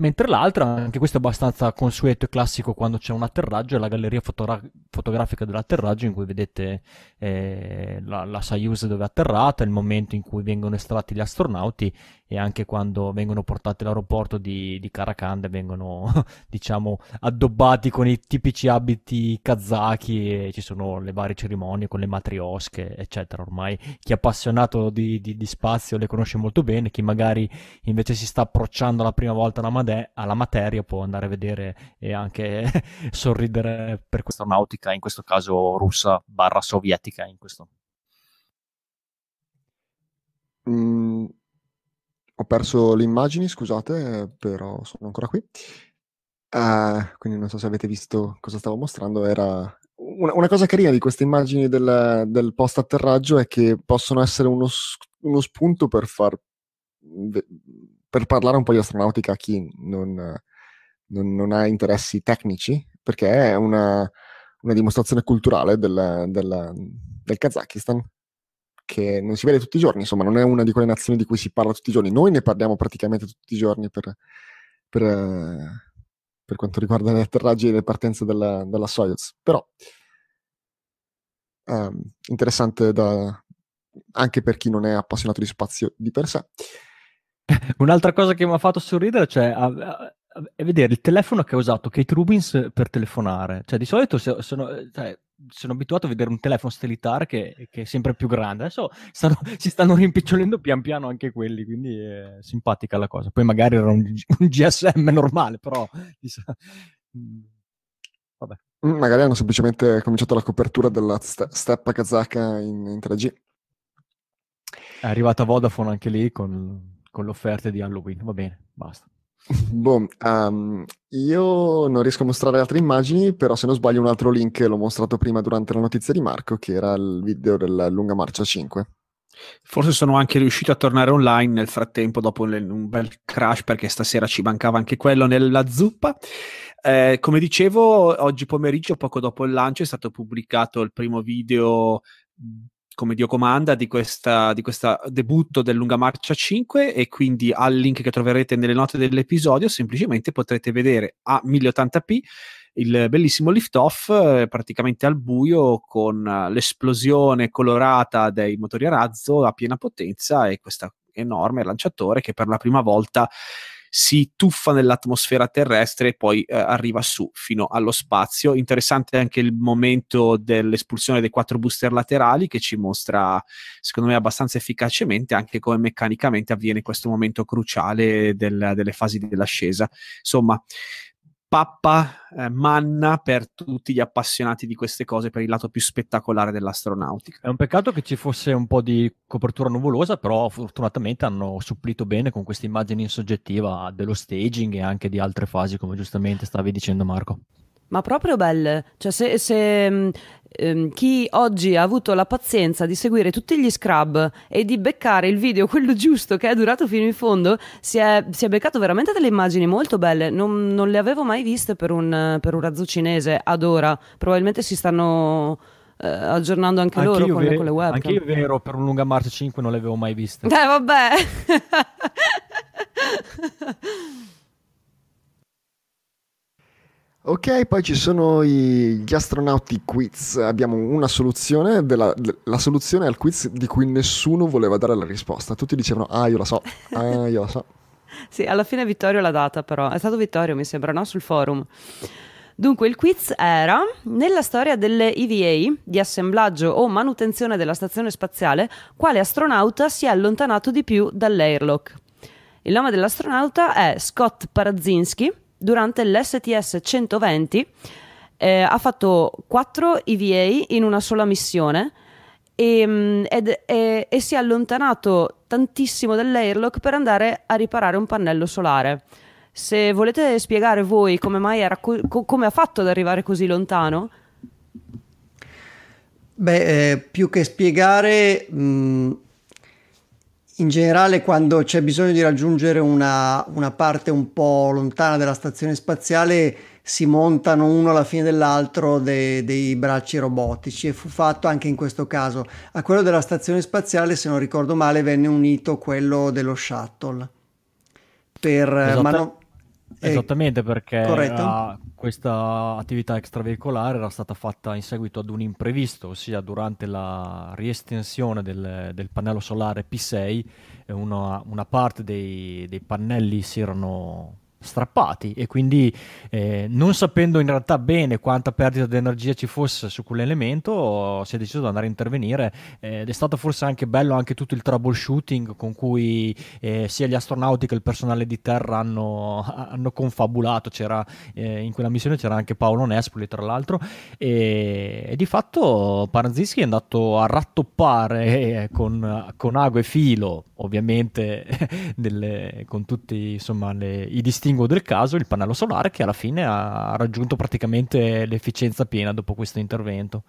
Mentre l'altra, anche questo è abbastanza consueto e classico quando c'è un atterraggio, è la galleria fotogra- fotografica dell'atterraggio in cui vedete eh, la, la Soyuz dove è atterrata, il momento in cui vengono estratti gli astronauti e anche quando vengono portati all'aeroporto di, di Karakanda vengono diciamo addobbati con i tipici abiti kazaki e ci sono le varie cerimonie con le matriosche eccetera ormai chi è appassionato di, di, di spazio le conosce molto bene chi magari invece si sta approcciando la prima volta alla, made- alla materia può andare a vedere e anche sorridere per questa nautica in questo caso russa barra sovietica in questo mm ho perso le immagini, scusate, però sono ancora qui. Uh, quindi non so se avete visto cosa stavo mostrando. Era una, una cosa carina di queste immagini del, del post atterraggio è che possono essere uno, uno spunto per, far, per parlare un po' di astronautica a chi non, non, non ha interessi tecnici, perché è una, una dimostrazione culturale della, della, del Kazakistan che non si vede tutti i giorni, insomma, non è una di quelle nazioni di cui si parla tutti i giorni. Noi ne parliamo praticamente tutti i giorni per, per, eh, per quanto riguarda gli atterraggi e le partenze della, della Soyuz. Però um, interessante da, anche per chi non è appassionato di spazio di per sé. Un'altra cosa che mi ha fatto sorridere cioè, a, a, è vedere il telefono che ha usato Kate Rubins per telefonare. Cioè, di solito se, sono, eh, cioè, sono abituato a vedere un telefono satellitare che, che è sempre più grande. Adesso stanno, si stanno rimpicciolendo pian piano anche quelli, quindi è simpatica la cosa. Poi magari era un, un GSM normale, però... Vabbè. Mm, magari hanno semplicemente cominciato la copertura della ste- steppa kazaka in, in 3G. È arrivata Vodafone anche lì con, con l'offerta di Halloween. Va bene, basta. Boh, um, io non riesco a mostrare altre immagini, però se non sbaglio un altro link l'ho mostrato prima durante la notizia di Marco, che era il video della lunga marcia 5. Forse sono anche riuscito a tornare online nel frattempo dopo un bel crash perché stasera ci mancava anche quello nella zuppa. Eh, come dicevo, oggi pomeriggio, poco dopo il lancio, è stato pubblicato il primo video come Dio comanda, di questa, di questa debutto del Lunga Marcia 5 e quindi al link che troverete nelle note dell'episodio semplicemente potrete vedere a 1080p il bellissimo liftoff eh, praticamente al buio con eh, l'esplosione colorata dei motori a razzo a piena potenza e questo enorme lanciatore che per la prima volta si tuffa nell'atmosfera terrestre e poi eh, arriva su fino allo spazio. Interessante anche il momento dell'espulsione dei quattro booster laterali che ci mostra, secondo me, abbastanza efficacemente anche come meccanicamente avviene questo momento cruciale del, delle fasi dell'ascesa. Insomma, pappa, eh, manna per tutti gli appassionati di queste cose, per il lato più spettacolare dell'astronautica. È un peccato che ci fosse un po' di copertura nuvolosa, però fortunatamente hanno supplito bene con questa immagine in soggettiva dello staging e anche di altre fasi, come giustamente stavi dicendo Marco. Ma proprio belle, cioè se, se mm, ehm, chi oggi ha avuto la pazienza di seguire tutti gli scrub e di beccare il video, quello giusto che è durato fino in fondo, si è, si è beccato veramente delle immagini molto belle, non, non le avevo mai viste per un, per un, razzo cinese ad ora, probabilmente si stanno eh, aggiornando anche anch'io loro con, ve- le, con le web. Anche io è vero, per un lunga marcia 5 non le avevo mai viste. Eh vabbè. Ok, poi ci sono i, gli astronauti quiz. Abbiamo una soluzione, della, de, la soluzione al quiz di cui nessuno voleva dare la risposta. Tutti dicevano, ah, io la so, ah, io la so. sì, alla fine Vittorio l'ha data però. È stato Vittorio, mi sembra, no? Sul forum. Dunque, il quiz era: nella storia delle EVA di assemblaggio o manutenzione della stazione spaziale, quale astronauta si è allontanato di più dall'airlock? Il nome dell'astronauta è Scott Paradzinski durante l'STS 120 eh, ha fatto 4 EVA in una sola missione e, ehm, ed, e, e si è allontanato tantissimo dall'airlock per andare a riparare un pannello solare. Se volete spiegare voi come mai era co- come ha fatto ad arrivare così lontano? Beh, eh, più che spiegare, mh, mm, in generale quando c'è bisogno di raggiungere una, una, parte un po' lontana della stazione spaziale si montano uno alla fine dell'altro de, dei bracci robotici e fu fatto anche in questo caso. A quello della stazione spaziale, se non ricordo male, venne unito quello dello shuttle. Per, esatto. ma, no, Esattamente perché uh, questa attività extraveicolare era stata fatta in seguito ad un imprevisto, ossia durante la riestensione del, del pannello solare P6 una, una parte dei, dei pannelli si erano strappati e quindi eh, non sapendo in realtà bene quanta perdita di energia ci fosse su quell'elemento si è deciso di andare a intervenire eh, ed è stato forse anche bello anche tutto il troubleshooting con cui eh, sia gli astronauti che il personale di terra hanno, hanno confabulato c'era, eh, in quella missione c'era anche Paolo Nespoli tra l'altro e, e di fatto Paranzischi è andato a rattoppare eh, con, con ago e filo ovviamente delle, con tutti insomma, le, i distinti distinguo del caso il pannello solare che alla fine ha raggiunto praticamente l'efficienza piena dopo questo intervento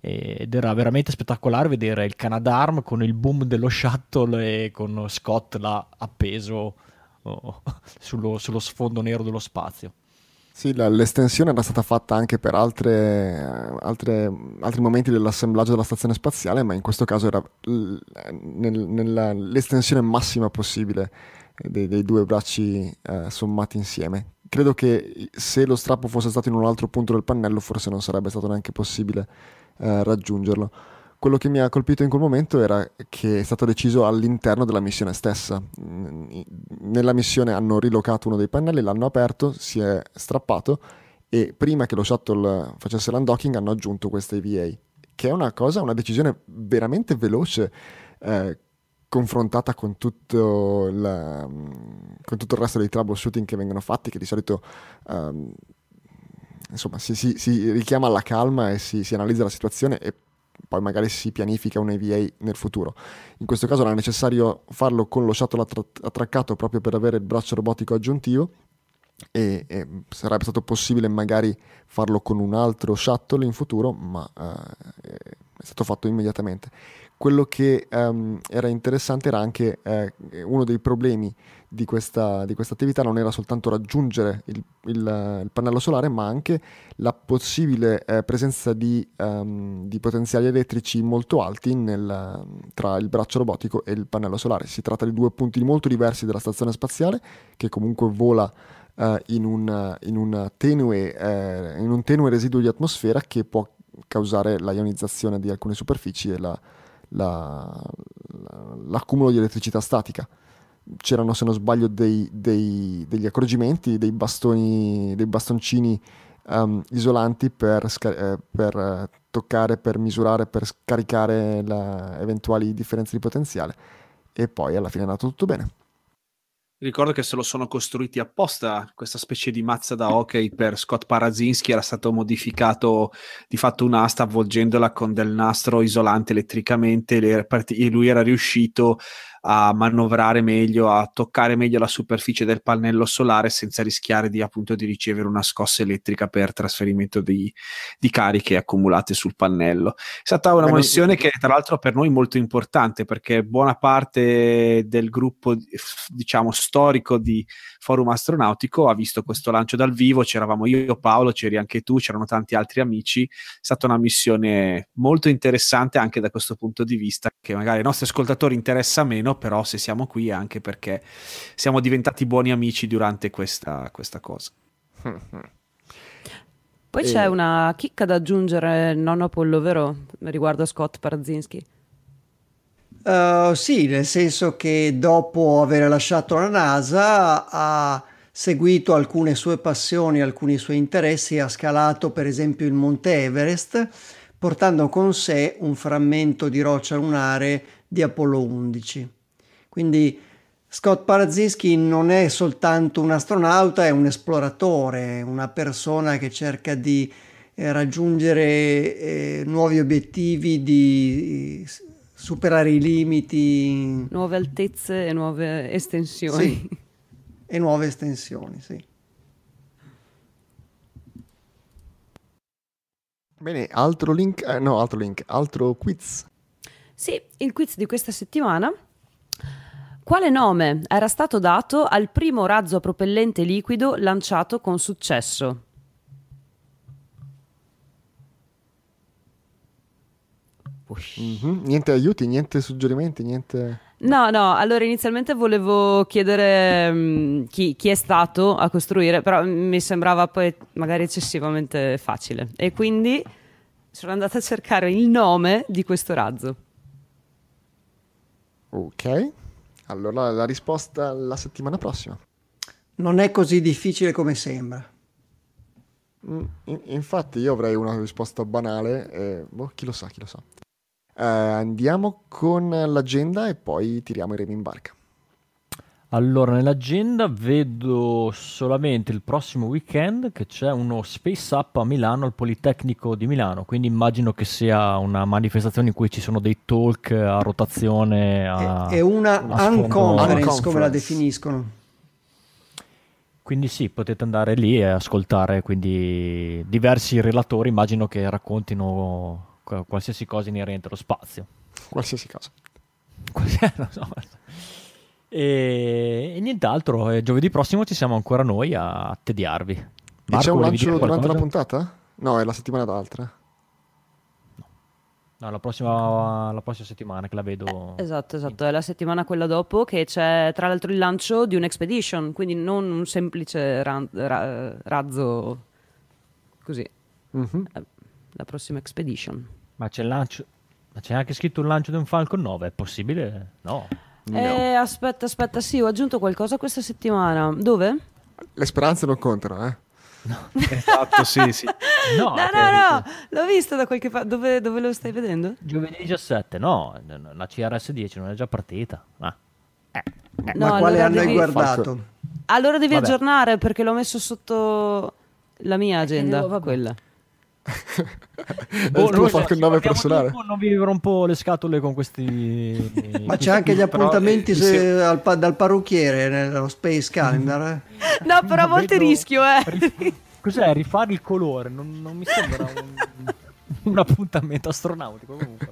ed era veramente spettacolare vedere il Canadarm con il boom dello shuttle e con Scott là appeso oh, sullo, sullo sfondo nero dello spazio. Sì, la, l'estensione era stata fatta anche per altre, altre, altri momenti dell'assemblaggio della stazione spaziale, ma in questo caso era l, nel, nella, l'estensione massima possibile dei, dei due bracci eh, sommati insieme. Credo che se lo strappo fosse stato in un altro punto del pannello forse non sarebbe stato neanche possibile eh, raggiungerlo. Quello che mi ha colpito in quel momento era che è stato deciso all'interno della missione stessa. Mm, nella missione hanno rilocato uno dei pannelli, l'hanno aperto, si è strappato e prima che lo shuttle facesse l'undocking hanno aggiunto questa EVA, che è una cosa, una decisione veramente veloce. Eh, confrontata con tutto, la, con tutto il resto dei troubleshooting che vengono fatti, che di solito um, insomma, si, si, si, richiama alla calma e si, si analizza la situazione e poi magari si pianifica un EVA nel futuro. In questo caso era necessario farlo con lo shuttle attraccato proprio per avere il braccio robotico aggiuntivo e, e, sarebbe stato possibile magari farlo con un altro shuttle in futuro, ma uh, è stato fatto immediatamente quello che um, era interessante era anche eh, uno dei problemi di questa, di questa, attività non era soltanto raggiungere il, il, il pannello solare, ma anche la possibile eh, presenza di, um, di, potenziali elettrici molto alti nel, tra il braccio robotico e il pannello solare. Si tratta di due punti molto diversi della stazione spaziale, che comunque vola uh, in, un, in, tenue, uh, in un tenue residuo di atmosfera che può causare la ionizzazione di alcune superfici e la la, la, l'accumulo di elettricità statica. C'erano, se non sbaglio, dei, dei, degli accorgimenti, dei, bastoni, dei bastoncini um, isolanti per, sca- eh, per, eh, toccare, per misurare, per scaricare la, eventuali differenze di potenziale. E poi alla fine è andato tutto bene. Ricordo che se lo sono costruiti apposta, questa specie di mazza da hockey per Scott Parazinski era stato modificato di fatto un'asta avvolgendola con del nastro isolante elettricamente e lui era riuscito a manovrare meglio, a toccare meglio la superficie del pannello solare senza rischiare di, appunto, di ricevere una scossa elettrica per trasferimento di, di cariche accumulate sul pannello. È stata una missione che tra l'altro per noi molto importante perché buona parte del gruppo diciamo storico di Forum Astronautico ha visto questo lancio dal vivo, c'eravamo io, Paolo, c'eri anche tu, c'erano tanti altri amici, è stata una missione molto interessante anche da questo punto di vista che magari ai nostri ascoltatori interessa meno però se siamo qui è anche perché siamo diventati buoni amici durante questa, questa cosa. Poi e... c'è una chicca da aggiungere, nonno Apollo, vero? Riguardo a Scott Parazinski. Uh, eh, sì, nel senso che dopo aver lasciato la NASA ha seguito alcune sue passioni, alcuni suoi interessi, ha scalato per esempio il Monte Everest portando con sé un frammento di roccia lunare di Apollo 11. Quindi Scott Parazzinski non è soltanto un astronauta, è un esploratore, una persona che cerca di eh, raggiungere eh, nuovi obiettivi, di superare i limiti. Nuove altezze e nuove estensioni. Sì. E nuove estensioni, sì. Bene, altro link, eh, no, altro link, altro quiz. Sì, il quiz di questa settimana quale nome era stato dato al primo razzo a propellente liquido lanciato con successo? Mm-hmm. Niente aiuti, niente suggerimenti, niente... No, no, allora inizialmente volevo chiedere um, chi, chi, è stato a costruire, però mi sembrava poi magari eccessivamente facile e quindi sono andata a cercare il nome di questo razzo. Ok. Allora la risposta la settimana prossima. Non è così difficile come sembra. Mm, in, infatti io avrei una risposta banale, e, boh, chi lo sa, chi lo sa. Eh, andiamo con l'agenda e poi tiriamo i remi in barca. Allora, nell'agenda vedo solamente il prossimo weekend che c'è uno Space Up a Milano, al Politecnico di Milano, quindi immagino che sia una manifestazione in cui ci sono dei talk a rotazione. A, è, è una unconference, un come la definiscono. Quindi sì, potete andare lì e ascoltare quindi, diversi relatori, immagino che raccontino qualsiasi cosa inerente allo spazio. Qualsiasi cosa. Qualsiasi cosa. E, e nient'altro, e giovedì prossimo ci siamo ancora noi a tediarvi. Marco, c'è diciamo, un lancio durante la puntata? No, è la settimana d'altra. No, la prossima, la prossima, settimana che la vedo. Eh, esatto, esatto, è la settimana quella dopo che c'è tra l'altro il lancio di un'expedition, quindi non un semplice ra- ra- razzo così. Mm-hmm. La prossima expedition. Ma c'è il lancio, ma c'è anche scritto il lancio di un Falcon 9, è possibile? No. No. Eh, aspetta, aspetta, sì, ho aggiunto qualcosa questa settimana. Dove? Le speranze non contano, eh. No. Esatto, sì, sì. No, no, eh, no, no, l'ho visto da qualche parte. Dove, dove, lo stai vedendo? Giovedì 17, no, la CRS 10 non è già partita. Ah. Eh. Eh. No, Ma quale allora hanno devi... guardato? Allora devi Vabbè. aggiornare perché l'ho messo sotto la mia eh, agenda, eh, devo... quella. boh, non, so, tempo, non vi rompo le scatole con questi ma c'è anche gli appuntamenti però, eh, se, se... Al, dal parrucchiere nello space calendar eh? no però a volte vedo... rischio eh. cos'è rifare il colore non, non mi sembra un... un, appuntamento astronautico comunque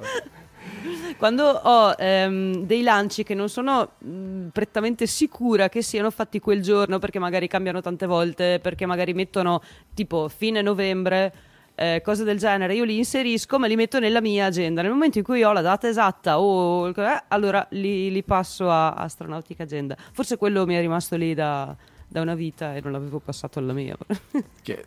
quando ho ehm, dei lanci che non sono mm, prettamente sicura che siano fatti quel giorno perché magari cambiano tante volte perché magari mettono tipo fine novembre eh, cose del genere, io li inserisco ma li metto nella mia agenda. Nel momento in cui ho la data esatta o eh, allora li, li, passo a astronautica agenda. Forse quello mi è rimasto lì da, da una vita e non l'avevo passato alla mia. che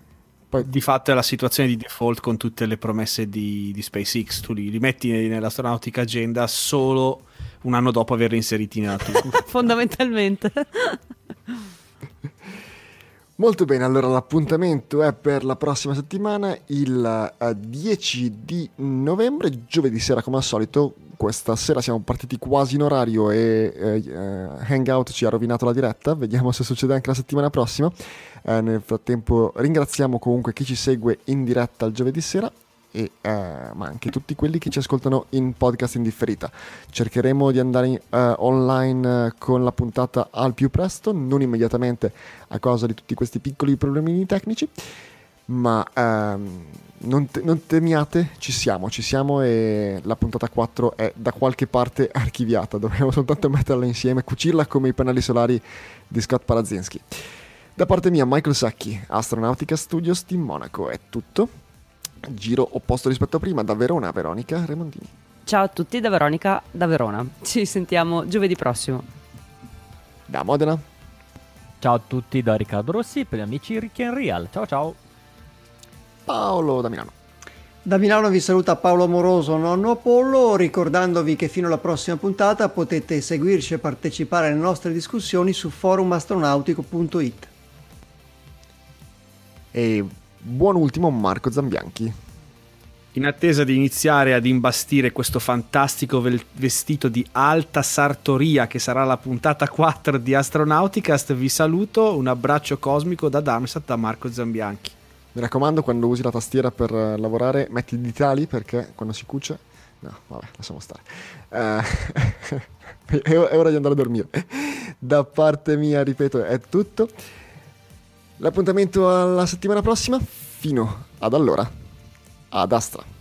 poi di fatto è la situazione di default con tutte le promesse di, di SpaceX. Tu li, li metti nell'astronautica agenda solo un anno dopo averli inseriti nella tua. Fondamentalmente. Molto bene, allora l'appuntamento è per la prossima settimana, il 10 eh, di novembre, giovedì sera come al solito. Questa sera siamo partiti quasi in orario e eh, eh, Hangout ci ha rovinato la diretta, vediamo se succede anche la settimana prossima. Eh, nel frattempo ringraziamo comunque chi ci segue in diretta il giovedì sera e, eh, ma anche tutti quelli che ci ascoltano in podcast in differita. Cercheremo di andare in, eh, online eh, con la puntata al più presto, non immediatamente a causa di tutti questi piccoli problemini tecnici, ma ehm, non, te- non, temiate, ci siamo, ci siamo e la puntata 4 è da qualche parte archiviata, dovremmo soltanto metterla insieme, cucirla come i pannelli solari di Scott Palazzinski. Da parte mia, Michael Sacchi, Astronautica Studios di Monaco, è tutto giro opposto rispetto a prima, da Verona a Veronica Remondini. Ciao a tutti da Veronica da Verona, ci sentiamo giovedì prossimo. Da Modena. Ciao a tutti da Riccardo Rossi per gli amici Rick and Real, ciao ciao. Paolo da Milano. Da Milano vi saluta Paolo Amoroso, nonno Apollo, ricordandovi che fino alla prossima puntata potete seguirci e partecipare alle nostre discussioni su forumastronautico.it. E Buon ultimo Marco Zambianchi. In attesa di iniziare ad imbastire questo fantastico vel- vestito di alta sartoria che sarà la puntata 4 di Astronauticast, vi saluto, un abbraccio cosmico da Darmstadt a Marco Zambianchi. Mi raccomando, quando usi la tastiera per eh, lavorare, metti i ditali perché quando si cuce... No, vabbè, lasciamo stare. Uh, è ora di andare a dormire. Da parte mia, ripeto, è tutto. L'appuntamento alla settimana prossima, fino ad allora, ad Astra.